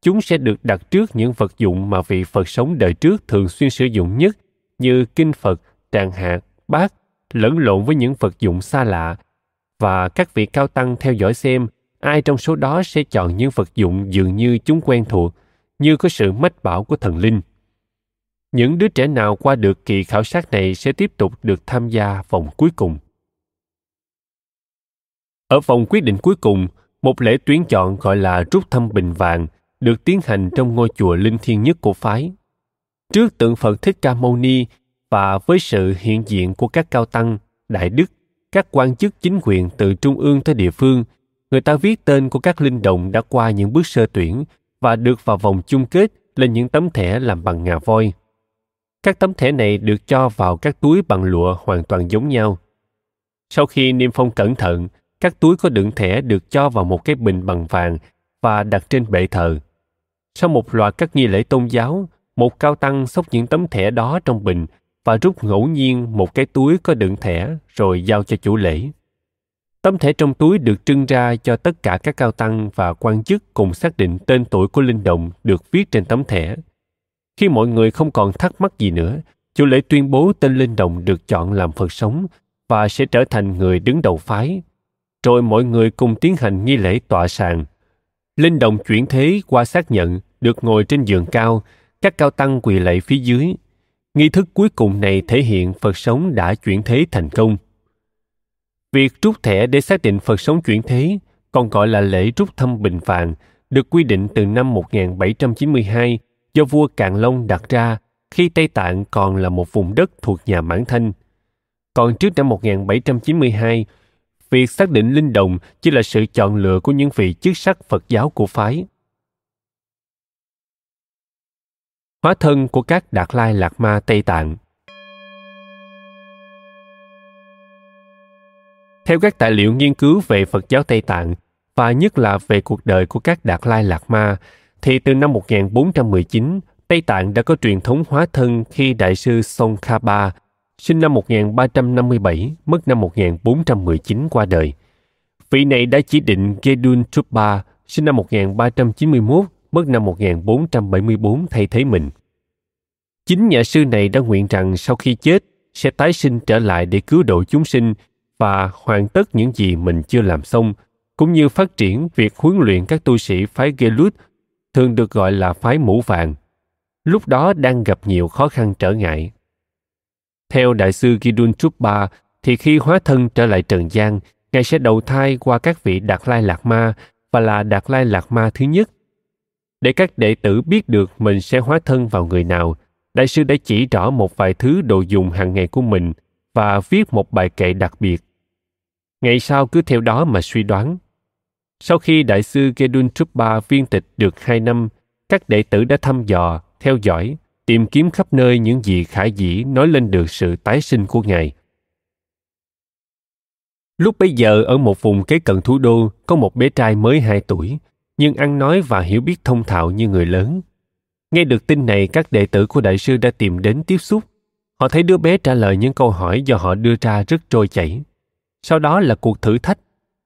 Chúng sẽ được đặt trước những vật dụng mà vị Phật sống đời trước thường xuyên sử dụng nhất như kinh Phật, tràng hạt, bát, lẫn lộn với những vật dụng xa lạ và các vị cao tăng theo dõi xem ai trong số đó sẽ chọn những vật dụng dường như chúng quen thuộc, như có sự mách bảo của thần linh. Những đứa trẻ nào qua được kỳ khảo sát này sẽ tiếp tục được tham gia vòng cuối cùng. Ở vòng quyết định cuối cùng, một lễ tuyển chọn gọi là rút thăm bình vàng được tiến hành trong ngôi chùa linh thiêng nhất của phái. Trước tượng Phật Thích Ca Mâu Ni và với sự hiện diện của các cao tăng, đại đức các quan chức chính quyền từ trung ương tới địa phương, người ta viết tên của các linh động đã qua những bước sơ tuyển và được vào vòng chung kết lên những tấm thẻ làm bằng ngà voi. Các tấm thẻ này được cho vào các túi bằng lụa hoàn toàn giống nhau. Sau khi niêm phong cẩn thận, các túi có đựng thẻ được cho vào một cái bình bằng vàng và đặt trên bệ thờ. Sau một loạt các nghi lễ tôn giáo, một cao tăng xốc những tấm thẻ đó trong bình và rút ngẫu nhiên một cái túi có đựng thẻ rồi giao cho chủ lễ. Tấm thẻ trong túi được trưng ra cho tất cả các cao tăng và quan chức cùng xác định tên tuổi của linh động được viết trên tấm thẻ. Khi mọi người không còn thắc mắc gì nữa, chủ lễ tuyên bố tên linh động được chọn làm Phật sống và sẽ trở thành người đứng đầu phái. Rồi mọi người cùng tiến hành nghi lễ tọa sàng. Linh động chuyển thế qua xác nhận được ngồi trên giường cao, các cao tăng quỳ lạy phía dưới nghi thức cuối cùng này thể hiện phật sống đã chuyển thế thành công việc rút thẻ để xác định phật sống chuyển thế còn gọi là lễ rút thăm bình vàng được quy định từ năm 1792 do vua Càn Long đặt ra khi Tây Tạng còn là một vùng đất thuộc nhà Mãn Thanh. Còn trước năm 1792, việc xác định linh đồng chỉ là sự chọn lựa của những vị chức sắc Phật giáo của phái. hóa thân của các Đạt Lai lạt Ma Tây Tạng. Theo các tài liệu nghiên cứu về Phật giáo Tây Tạng và nhất là về cuộc đời của các Đạt Lai lạt Ma, thì từ năm 1419, Tây Tạng đã có truyền thống hóa thân khi Đại sư Tsongkhapa sinh năm 1357, mất năm 1419 qua đời. Vị này đã chỉ định Gedun Trungpa, sinh năm 1391, mất năm 1474 thay thế mình. Chính nhà sư này đã nguyện rằng sau khi chết sẽ tái sinh trở lại để cứu độ chúng sinh và hoàn tất những gì mình chưa làm xong, cũng như phát triển việc huấn luyện các tu sĩ phái Gelut, thường được gọi là phái mũ vàng. Lúc đó đang gặp nhiều khó khăn trở ngại. Theo Đại sư Gidun Chupa, thì khi hóa thân trở lại trần gian, Ngài sẽ đầu thai qua các vị Đạt Lai Lạc Ma và là Đạt Lai Lạc Ma thứ nhất để các đệ tử biết được mình sẽ hóa thân vào người nào đại sư đã chỉ rõ một vài thứ đồ dùng hàng ngày của mình và viết một bài kệ đặc biệt ngày sau cứ theo đó mà suy đoán sau khi đại sư gedun truppa viên tịch được hai năm các đệ tử đã thăm dò theo dõi tìm kiếm khắp nơi những gì khả dĩ nói lên được sự tái sinh của ngài Lúc bấy giờ ở một vùng kế cận thủ đô có một bé trai mới hai tuổi nhưng ăn nói và hiểu biết thông thạo như người lớn. Nghe được tin này, các đệ tử của đại sư đã tìm đến tiếp xúc. Họ thấy đứa bé trả lời những câu hỏi do họ đưa ra rất trôi chảy. Sau đó là cuộc thử thách.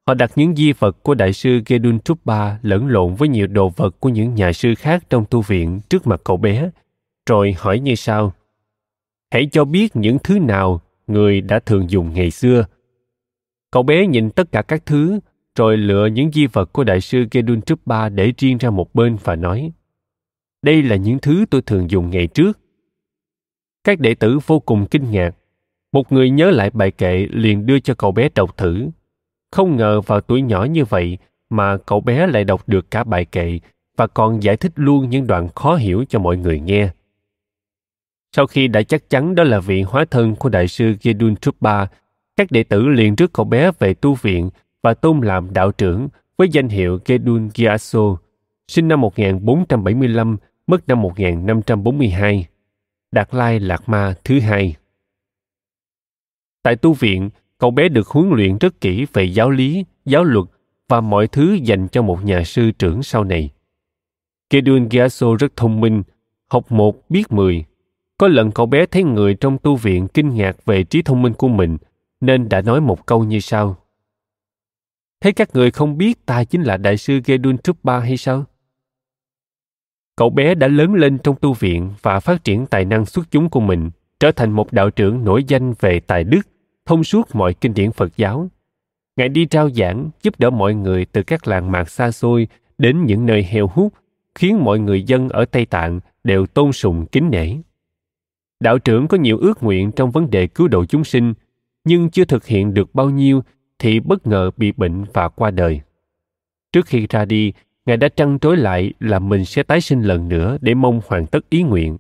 Họ đặt những di vật của đại sư Gedun Truppa lẫn lộn với nhiều đồ vật của những nhà sư khác trong tu viện trước mặt cậu bé, rồi hỏi như sau. Hãy cho biết những thứ nào người đã thường dùng ngày xưa. Cậu bé nhìn tất cả các thứ rồi lựa những di vật của đại sư Gedunchupa để riêng ra một bên và nói đây là những thứ tôi thường dùng ngày trước các đệ tử vô cùng kinh ngạc một người nhớ lại bài kệ liền đưa cho cậu bé đọc thử không ngờ vào tuổi nhỏ như vậy mà cậu bé lại đọc được cả bài kệ và còn giải thích luôn những đoạn khó hiểu cho mọi người nghe sau khi đã chắc chắn đó là vị hóa thân của đại sư Gedun Trúc các đệ tử liền rước cậu bé về tu viện và tôn làm đạo trưởng với danh hiệu Gedun Gyatso, sinh năm 1475, mất năm 1542. Đạt Lai Lạc Ma thứ hai. Tại tu viện, cậu bé được huấn luyện rất kỹ về giáo lý, giáo luật và mọi thứ dành cho một nhà sư trưởng sau này. Gedun Gyatso rất thông minh, học một biết mười. Có lần cậu bé thấy người trong tu viện kinh ngạc về trí thông minh của mình, nên đã nói một câu như sau. Thế các người không biết ta chính là đại sư Gedun Trúc hay sao? Cậu bé đã lớn lên trong tu viện và phát triển tài năng xuất chúng của mình, trở thành một đạo trưởng nổi danh về tài đức, thông suốt mọi kinh điển Phật giáo. Ngài đi trao giảng, giúp đỡ mọi người từ các làng mạc xa xôi đến những nơi heo hút, khiến mọi người dân ở Tây Tạng đều tôn sùng kính nể. Đạo trưởng có nhiều ước nguyện trong vấn đề cứu độ chúng sinh, nhưng chưa thực hiện được bao nhiêu thì bất ngờ bị bệnh và qua đời. Trước khi ra đi, Ngài đã trăn trối lại là mình sẽ tái sinh lần nữa để mong hoàn tất ý nguyện.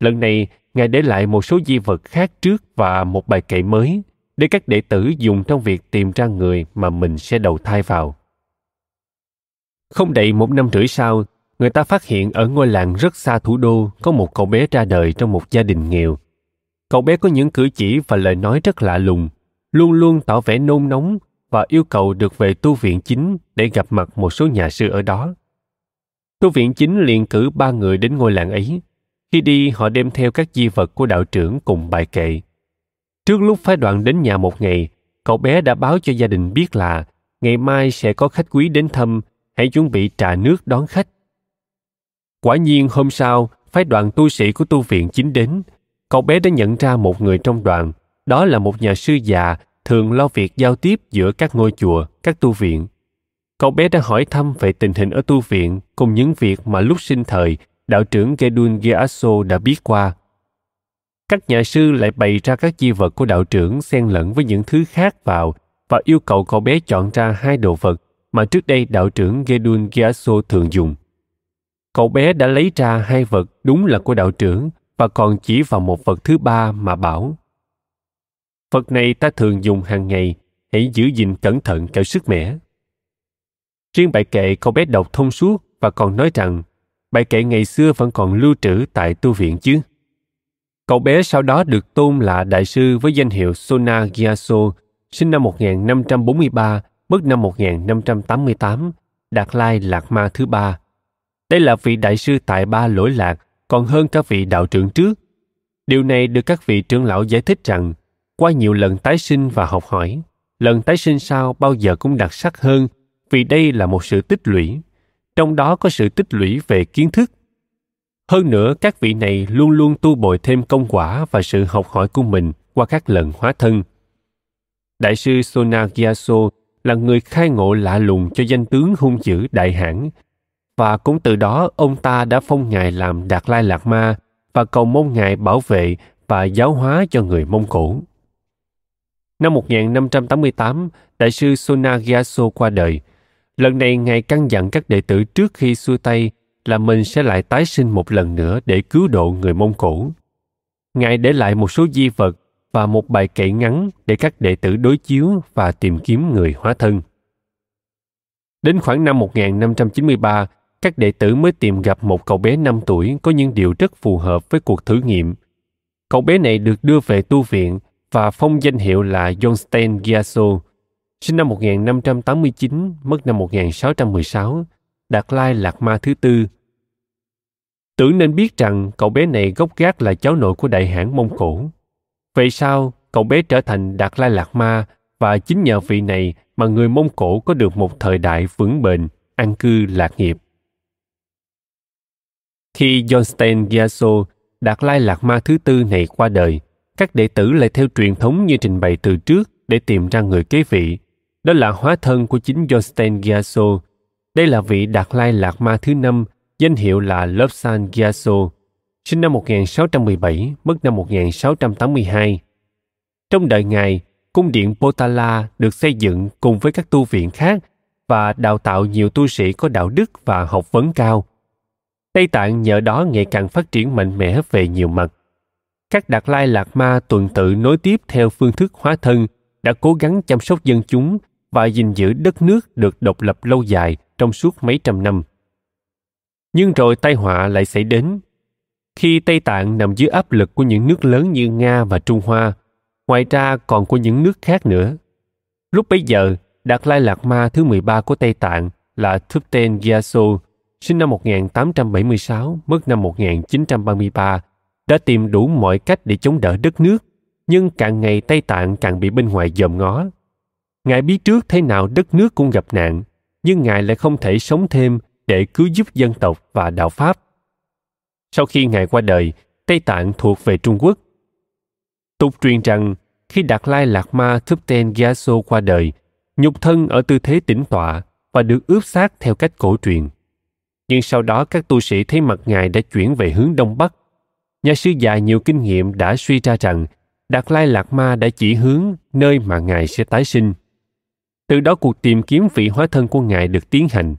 Lần này, Ngài để lại một số di vật khác trước và một bài kệ mới để các đệ tử dùng trong việc tìm ra người mà mình sẽ đầu thai vào. Không đầy một năm rưỡi sau, người ta phát hiện ở ngôi làng rất xa thủ đô có một cậu bé ra đời trong một gia đình nghèo. Cậu bé có những cử chỉ và lời nói rất lạ lùng, luôn luôn tỏ vẻ nôn nóng và yêu cầu được về tu viện chính để gặp mặt một số nhà sư ở đó. Tu viện chính liền cử ba người đến ngôi làng ấy. Khi đi, họ đem theo các di vật của đạo trưởng cùng bài kệ. Trước lúc phái đoàn đến nhà một ngày, cậu bé đã báo cho gia đình biết là ngày mai sẽ có khách quý đến thăm, hãy chuẩn bị trà nước đón khách. Quả nhiên hôm sau, phái đoàn tu sĩ của tu viện chính đến. Cậu bé đã nhận ra một người trong đoàn đó là một nhà sư già thường lo việc giao tiếp giữa các ngôi chùa, các tu viện. Cậu bé đã hỏi thăm về tình hình ở tu viện cùng những việc mà lúc sinh thời đạo trưởng Gedun Geaso đã biết qua. Các nhà sư lại bày ra các di vật của đạo trưởng xen lẫn với những thứ khác vào và yêu cầu cậu bé chọn ra hai đồ vật mà trước đây đạo trưởng Gedun Geaso thường dùng. Cậu bé đã lấy ra hai vật đúng là của đạo trưởng và còn chỉ vào một vật thứ ba mà bảo Phật này ta thường dùng hàng ngày, hãy giữ gìn cẩn thận kẻo sức mẻ. Riêng bài kệ cậu bé đọc thông suốt và còn nói rằng bài kệ ngày xưa vẫn còn lưu trữ tại tu viện chứ. Cậu bé sau đó được tôn là đại sư với danh hiệu Sona Gyaso, sinh năm 1543, mất năm 1588, Đạt Lai Lạc Ma thứ ba. Đây là vị đại sư tại ba lỗi lạc, còn hơn các vị đạo trưởng trước. Điều này được các vị trưởng lão giải thích rằng qua nhiều lần tái sinh và học hỏi lần tái sinh sau bao giờ cũng đặc sắc hơn vì đây là một sự tích lũy trong đó có sự tích lũy về kiến thức hơn nữa các vị này luôn luôn tu bồi thêm công quả và sự học hỏi của mình qua các lần hóa thân đại sư sonagyaso là người khai ngộ lạ lùng cho danh tướng hung dữ đại hãn và cũng từ đó ông ta đã phong ngài làm đạt lai lạc ma và cầu mong ngài bảo vệ và giáo hóa cho người mông cổ Năm 1588, Đại sư Sonagyaso qua đời. Lần này Ngài căn dặn các đệ tử trước khi xua tay là mình sẽ lại tái sinh một lần nữa để cứu độ người Mông Cổ. Ngài để lại một số di vật và một bài kệ ngắn để các đệ tử đối chiếu và tìm kiếm người hóa thân. Đến khoảng năm 1593, các đệ tử mới tìm gặp một cậu bé 5 tuổi có những điều rất phù hợp với cuộc thử nghiệm. Cậu bé này được đưa về tu viện và phong danh hiệu là Johnstein Gyatso, sinh năm 1589, mất năm 1616, Đạt Lai Lạc Ma thứ tư. Tưởng nên biết rằng cậu bé này gốc gác là cháu nội của đại hãn Mông Cổ. Vậy sao cậu bé trở thành Đạt Lai Lạc Ma và chính nhờ vị này mà người Mông Cổ có được một thời đại vững bền, an cư lạc nghiệp. Khi Johnstein Gyatso, Đạt Lai Lạc Ma thứ tư này qua đời, các đệ tử lại theo truyền thống như trình bày từ trước để tìm ra người kế vị. Đó là hóa thân của chính Yosten Gyaso. Đây là vị Đạt Lai Lạc Ma thứ năm, danh hiệu là Lobsang Gyaso, sinh năm 1617, mất năm 1682. Trong đời Ngài, cung điện Potala được xây dựng cùng với các tu viện khác và đào tạo nhiều tu sĩ có đạo đức và học vấn cao. Tây Tạng nhờ đó ngày càng phát triển mạnh mẽ về nhiều mặt các Đạt Lai Lạt Ma tuần tự nối tiếp theo phương thức hóa thân đã cố gắng chăm sóc dân chúng và gìn giữ đất nước được độc lập lâu dài trong suốt mấy trăm năm. Nhưng rồi tai họa lại xảy đến. Khi Tây Tạng nằm dưới áp lực của những nước lớn như Nga và Trung Hoa, ngoài ra còn của những nước khác nữa. Lúc bấy giờ, Đạt Lai Lạt Ma thứ 13 của Tây Tạng là Thupten Gyatso, sinh năm 1876, mất năm 1933, đã tìm đủ mọi cách để chống đỡ đất nước, nhưng càng ngày Tây Tạng càng bị bên ngoài dòm ngó. Ngài biết trước thế nào đất nước cũng gặp nạn, nhưng Ngài lại không thể sống thêm để cứu giúp dân tộc và đạo Pháp. Sau khi Ngài qua đời, Tây Tạng thuộc về Trung Quốc. Tục truyền rằng, khi Đạt Lai Lạc Ma Thúp Ten Gyaso qua đời, nhục thân ở tư thế tỉnh tọa và được ướp xác theo cách cổ truyền. Nhưng sau đó các tu sĩ thấy mặt Ngài đã chuyển về hướng Đông Bắc nhà sư già nhiều kinh nghiệm đã suy ra rằng Đạt Lai Lạc Ma đã chỉ hướng nơi mà Ngài sẽ tái sinh. Từ đó cuộc tìm kiếm vị hóa thân của Ngài được tiến hành.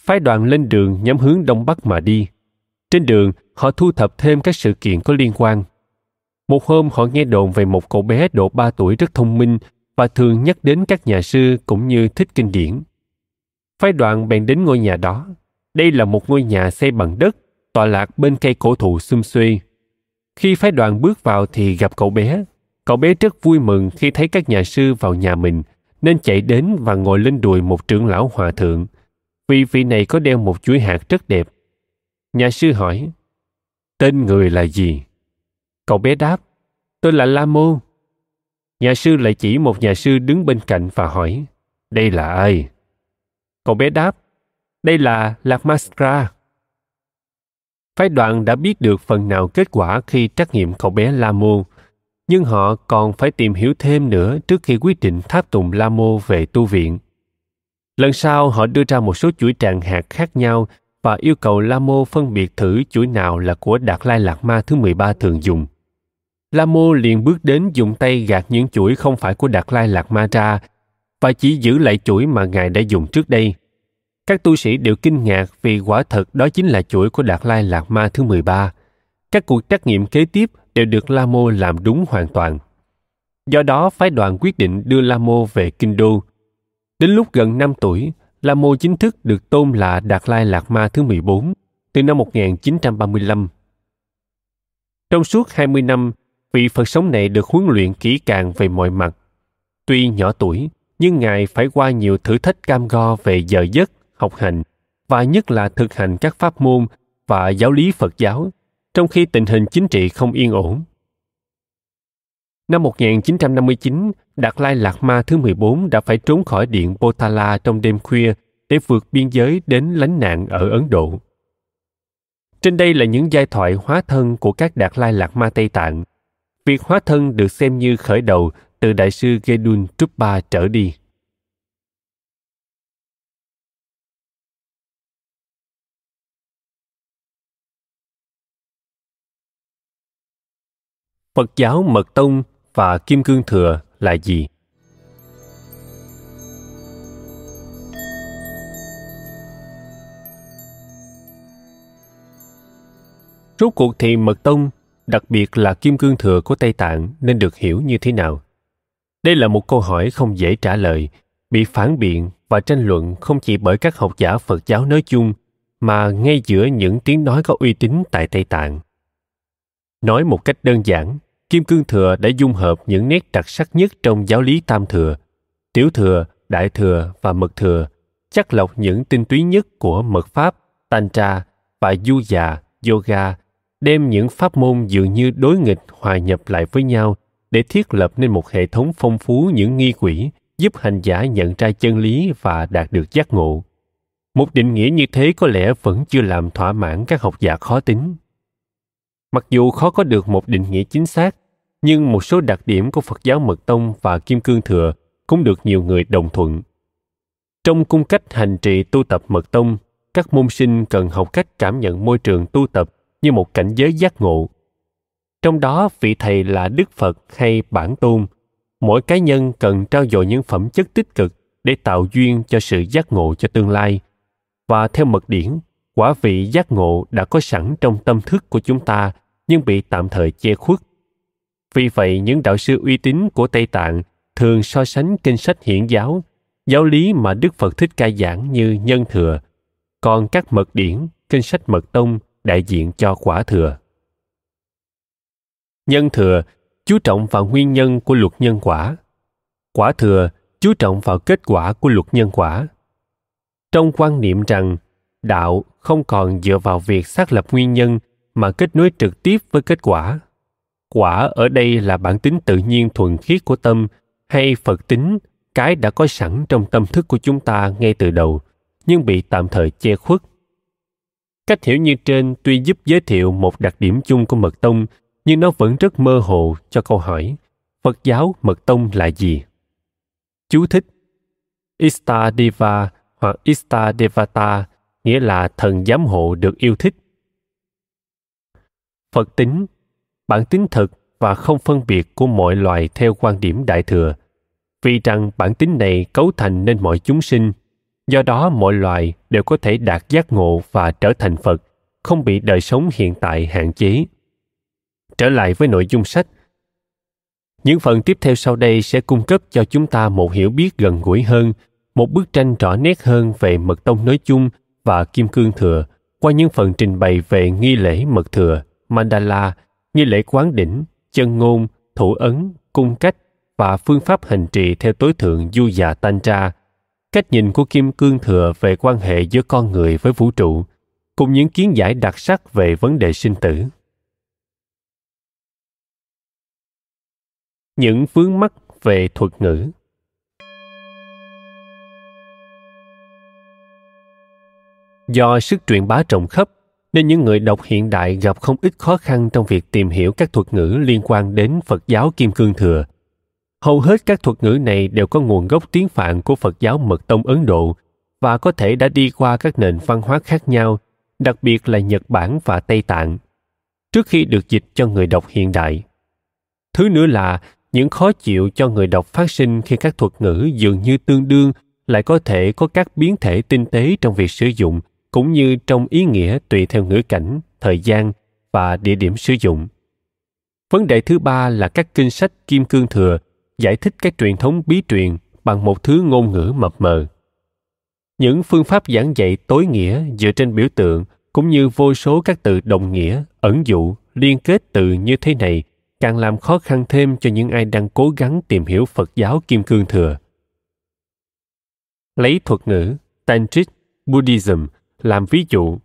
Phái đoàn lên đường nhắm hướng Đông Bắc mà đi. Trên đường, họ thu thập thêm các sự kiện có liên quan. Một hôm họ nghe đồn về một cậu bé độ 3 tuổi rất thông minh và thường nhắc đến các nhà sư cũng như thích kinh điển. Phái đoàn bèn đến ngôi nhà đó. Đây là một ngôi nhà xây bằng đất tọa lạc bên cây cổ thụ xum xuê. Khi phái đoàn bước vào thì gặp cậu bé. Cậu bé rất vui mừng khi thấy các nhà sư vào nhà mình, nên chạy đến và ngồi lên đùi một trưởng lão hòa thượng. Vì vị này có đeo một chuỗi hạt rất đẹp. Nhà sư hỏi, tên người là gì? Cậu bé đáp, tôi là La Môn. Nhà sư lại chỉ một nhà sư đứng bên cạnh và hỏi, đây là ai? Cậu bé đáp, đây là Lạc Mastra. Phái đoàn đã biết được phần nào kết quả khi trắc nghiệm cậu bé Lamo, nhưng họ còn phải tìm hiểu thêm nữa trước khi quyết định tháp tùng Lamo về tu viện. Lần sau, họ đưa ra một số chuỗi tràng hạt khác nhau và yêu cầu Lamo phân biệt thử chuỗi nào là của Đạt Lai Lạc Ma thứ 13 thường dùng. Lamo liền bước đến dùng tay gạt những chuỗi không phải của Đạt Lai Lạc Ma ra và chỉ giữ lại chuỗi mà ngài đã dùng trước đây – các tu sĩ đều kinh ngạc vì quả thật đó chính là chuỗi của Đạt Lai Lạt Ma thứ 13. Các cuộc trắc nghiệm kế tiếp đều được La Mô làm đúng hoàn toàn. Do đó, phái đoàn quyết định đưa La Mô về Kinh Đô. Đến lúc gần 5 tuổi, La Mô chính thức được tôn là Đạt Lai Lạt Ma thứ 14 từ năm 1935. Trong suốt 20 năm, vị Phật sống này được huấn luyện kỹ càng về mọi mặt. Tuy nhỏ tuổi, nhưng Ngài phải qua nhiều thử thách cam go về giờ giấc, học hành và nhất là thực hành các pháp môn và giáo lý Phật giáo, trong khi tình hình chính trị không yên ổn. Năm 1959, Đạt Lai Lạt Ma thứ 14 đã phải trốn khỏi điện Potala trong đêm khuya để vượt biên giới đến lánh nạn ở Ấn Độ. Trên đây là những giai thoại hóa thân của các Đạt Lai Lạt Ma Tây Tạng. Việc hóa thân được xem như khởi đầu từ Đại sư Gedun Trúc Ba trở đi. Phật giáo Mật Tông và Kim Cương Thừa là gì? Rốt cuộc thì Mật Tông, đặc biệt là Kim Cương Thừa của Tây Tạng nên được hiểu như thế nào? Đây là một câu hỏi không dễ trả lời, bị phản biện và tranh luận không chỉ bởi các học giả Phật giáo nói chung mà ngay giữa những tiếng nói có uy tín tại Tây Tạng. Nói một cách đơn giản, Kim Cương Thừa đã dung hợp những nét đặc sắc nhất trong giáo lý Tam Thừa, Tiểu Thừa, Đại Thừa và Mật Thừa, chắc lọc những tinh túy nhất của mật pháp, tantra và du già, yoga, đem những pháp môn dường như đối nghịch hòa nhập lại với nhau để thiết lập nên một hệ thống phong phú những nghi quỷ giúp hành giả nhận ra chân lý và đạt được giác ngộ. Một định nghĩa như thế có lẽ vẫn chưa làm thỏa mãn các học giả khó tính. Mặc dù khó có được một định nghĩa chính xác, nhưng một số đặc điểm của Phật giáo Mật Tông và Kim Cương Thừa cũng được nhiều người đồng thuận. Trong cung cách hành trì tu tập Mật Tông, các môn sinh cần học cách cảm nhận môi trường tu tập như một cảnh giới giác ngộ. Trong đó, vị thầy là Đức Phật hay Bản Tôn. Mỗi cá nhân cần trao dồi những phẩm chất tích cực để tạo duyên cho sự giác ngộ cho tương lai. Và theo mật điển, quả vị giác ngộ đã có sẵn trong tâm thức của chúng ta nhưng bị tạm thời che khuất vì vậy những đạo sư uy tín của tây tạng thường so sánh kinh sách hiển giáo giáo lý mà đức phật thích ca giảng như nhân thừa còn các mật điển kinh sách mật tông đại diện cho quả thừa nhân thừa chú trọng vào nguyên nhân của luật nhân quả quả thừa chú trọng vào kết quả của luật nhân quả trong quan niệm rằng đạo không còn dựa vào việc xác lập nguyên nhân mà kết nối trực tiếp với kết quả quả ở đây là bản tính tự nhiên thuần khiết của tâm hay phật tính cái đã có sẵn trong tâm thức của chúng ta ngay từ đầu nhưng bị tạm thời che khuất cách hiểu như trên tuy giúp giới thiệu một đặc điểm chung của mật tông nhưng nó vẫn rất mơ hồ cho câu hỏi phật giáo mật tông là gì chú thích istadeva hoặc Devata nghĩa là thần giám hộ được yêu thích phật tính bản tính thực và không phân biệt của mọi loài theo quan điểm đại thừa vì rằng bản tính này cấu thành nên mọi chúng sinh do đó mọi loài đều có thể đạt giác ngộ và trở thành phật không bị đời sống hiện tại hạn chế trở lại với nội dung sách những phần tiếp theo sau đây sẽ cung cấp cho chúng ta một hiểu biết gần gũi hơn một bức tranh rõ nét hơn về mật tông nói chung và kim cương thừa qua những phần trình bày về nghi lễ mật thừa, mandala, nghi lễ quán đỉnh, chân ngôn, thủ ấn, cung cách và phương pháp hành trì theo tối thượng du già tantra, cách nhìn của kim cương thừa về quan hệ giữa con người với vũ trụ, cùng những kiến giải đặc sắc về vấn đề sinh tử. Những vướng mắc về thuật ngữ Do sức truyền bá rộng khắp, nên những người đọc hiện đại gặp không ít khó khăn trong việc tìm hiểu các thuật ngữ liên quan đến Phật giáo Kim Cương Thừa. Hầu hết các thuật ngữ này đều có nguồn gốc tiếng Phạn của Phật giáo Mật Tông Ấn Độ và có thể đã đi qua các nền văn hóa khác nhau, đặc biệt là Nhật Bản và Tây Tạng, trước khi được dịch cho người đọc hiện đại. Thứ nữa là những khó chịu cho người đọc phát sinh khi các thuật ngữ dường như tương đương lại có thể có các biến thể tinh tế trong việc sử dụng – cũng như trong ý nghĩa tùy theo ngữ cảnh thời gian và địa điểm sử dụng vấn đề thứ ba là các kinh sách kim cương thừa giải thích các truyền thống bí truyền bằng một thứ ngôn ngữ mập mờ những phương pháp giảng dạy tối nghĩa dựa trên biểu tượng cũng như vô số các từ đồng nghĩa ẩn dụ liên kết từ như thế này càng làm khó khăn thêm cho những ai đang cố gắng tìm hiểu phật giáo kim cương thừa lấy thuật ngữ tantric buddhism làm ví dụ.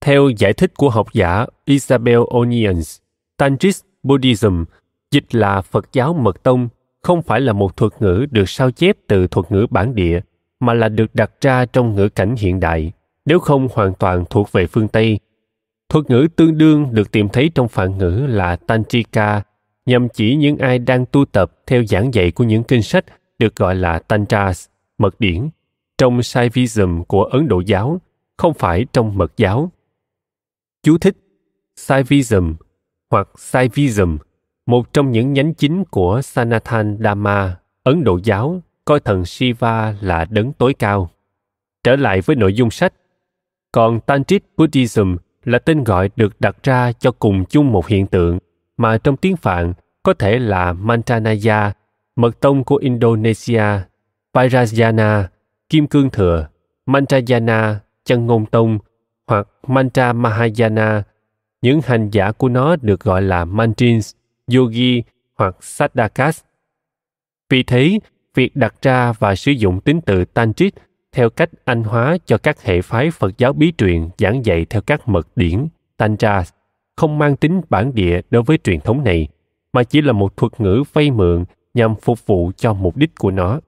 Theo giải thích của học giả Isabel Onions, Tantric Buddhism dịch là Phật giáo mật tông không phải là một thuật ngữ được sao chép từ thuật ngữ bản địa mà là được đặt ra trong ngữ cảnh hiện đại, nếu không hoàn toàn thuộc về phương Tây. Thuật ngữ tương đương được tìm thấy trong phản ngữ là Tantrika, nhằm chỉ những ai đang tu tập theo giảng dạy của những kinh sách được gọi là Tantras, mật điển, trong Saivism của Ấn Độ giáo không phải trong mật giáo. Chú thích Saivism hoặc Saivism, một trong những nhánh chính của Sanatana dharma Ấn Độ giáo, coi thần Shiva là đấng tối cao. Trở lại với nội dung sách, còn Tantric Buddhism là tên gọi được đặt ra cho cùng chung một hiện tượng mà trong tiếng Phạn có thể là Mantanaya, mật tông của Indonesia, Vajrayana, Kim Cương Thừa, Mantrayana Chân Ngôn Tông hoặc Mantra Mahayana. Những hành giả của nó được gọi là Mantrins, Yogi hoặc Sadhakas. Vì thế, việc đặt ra và sử dụng tính từ Tantric theo cách anh hóa cho các hệ phái Phật giáo bí truyền giảng dạy theo các mật điển tantra không mang tính bản địa đối với truyền thống này, mà chỉ là một thuật ngữ vay mượn nhằm phục vụ cho mục đích của nó.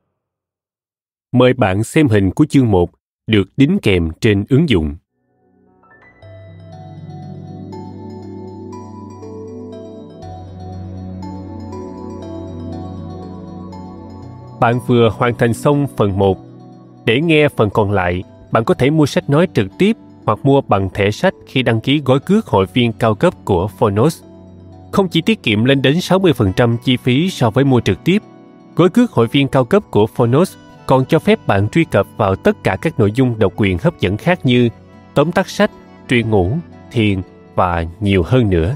Mời bạn xem hình của chương 1 được đính kèm trên ứng dụng bạn vừa hoàn thành xong phần 1. Để nghe phần còn lại, bạn có thể mua sách nói trực tiếp hoặc mua bằng thẻ sách khi đăng ký gói cước hội viên cao cấp của Phonos. Không chỉ tiết kiệm lên đến 60% chi phí so với mua trực tiếp, gói cước hội viên cao cấp của Phonos còn cho phép bạn truy cập vào tất cả các nội dung độc quyền hấp dẫn khác như tóm tắt sách, truyện ngủ, thiền và nhiều hơn nữa.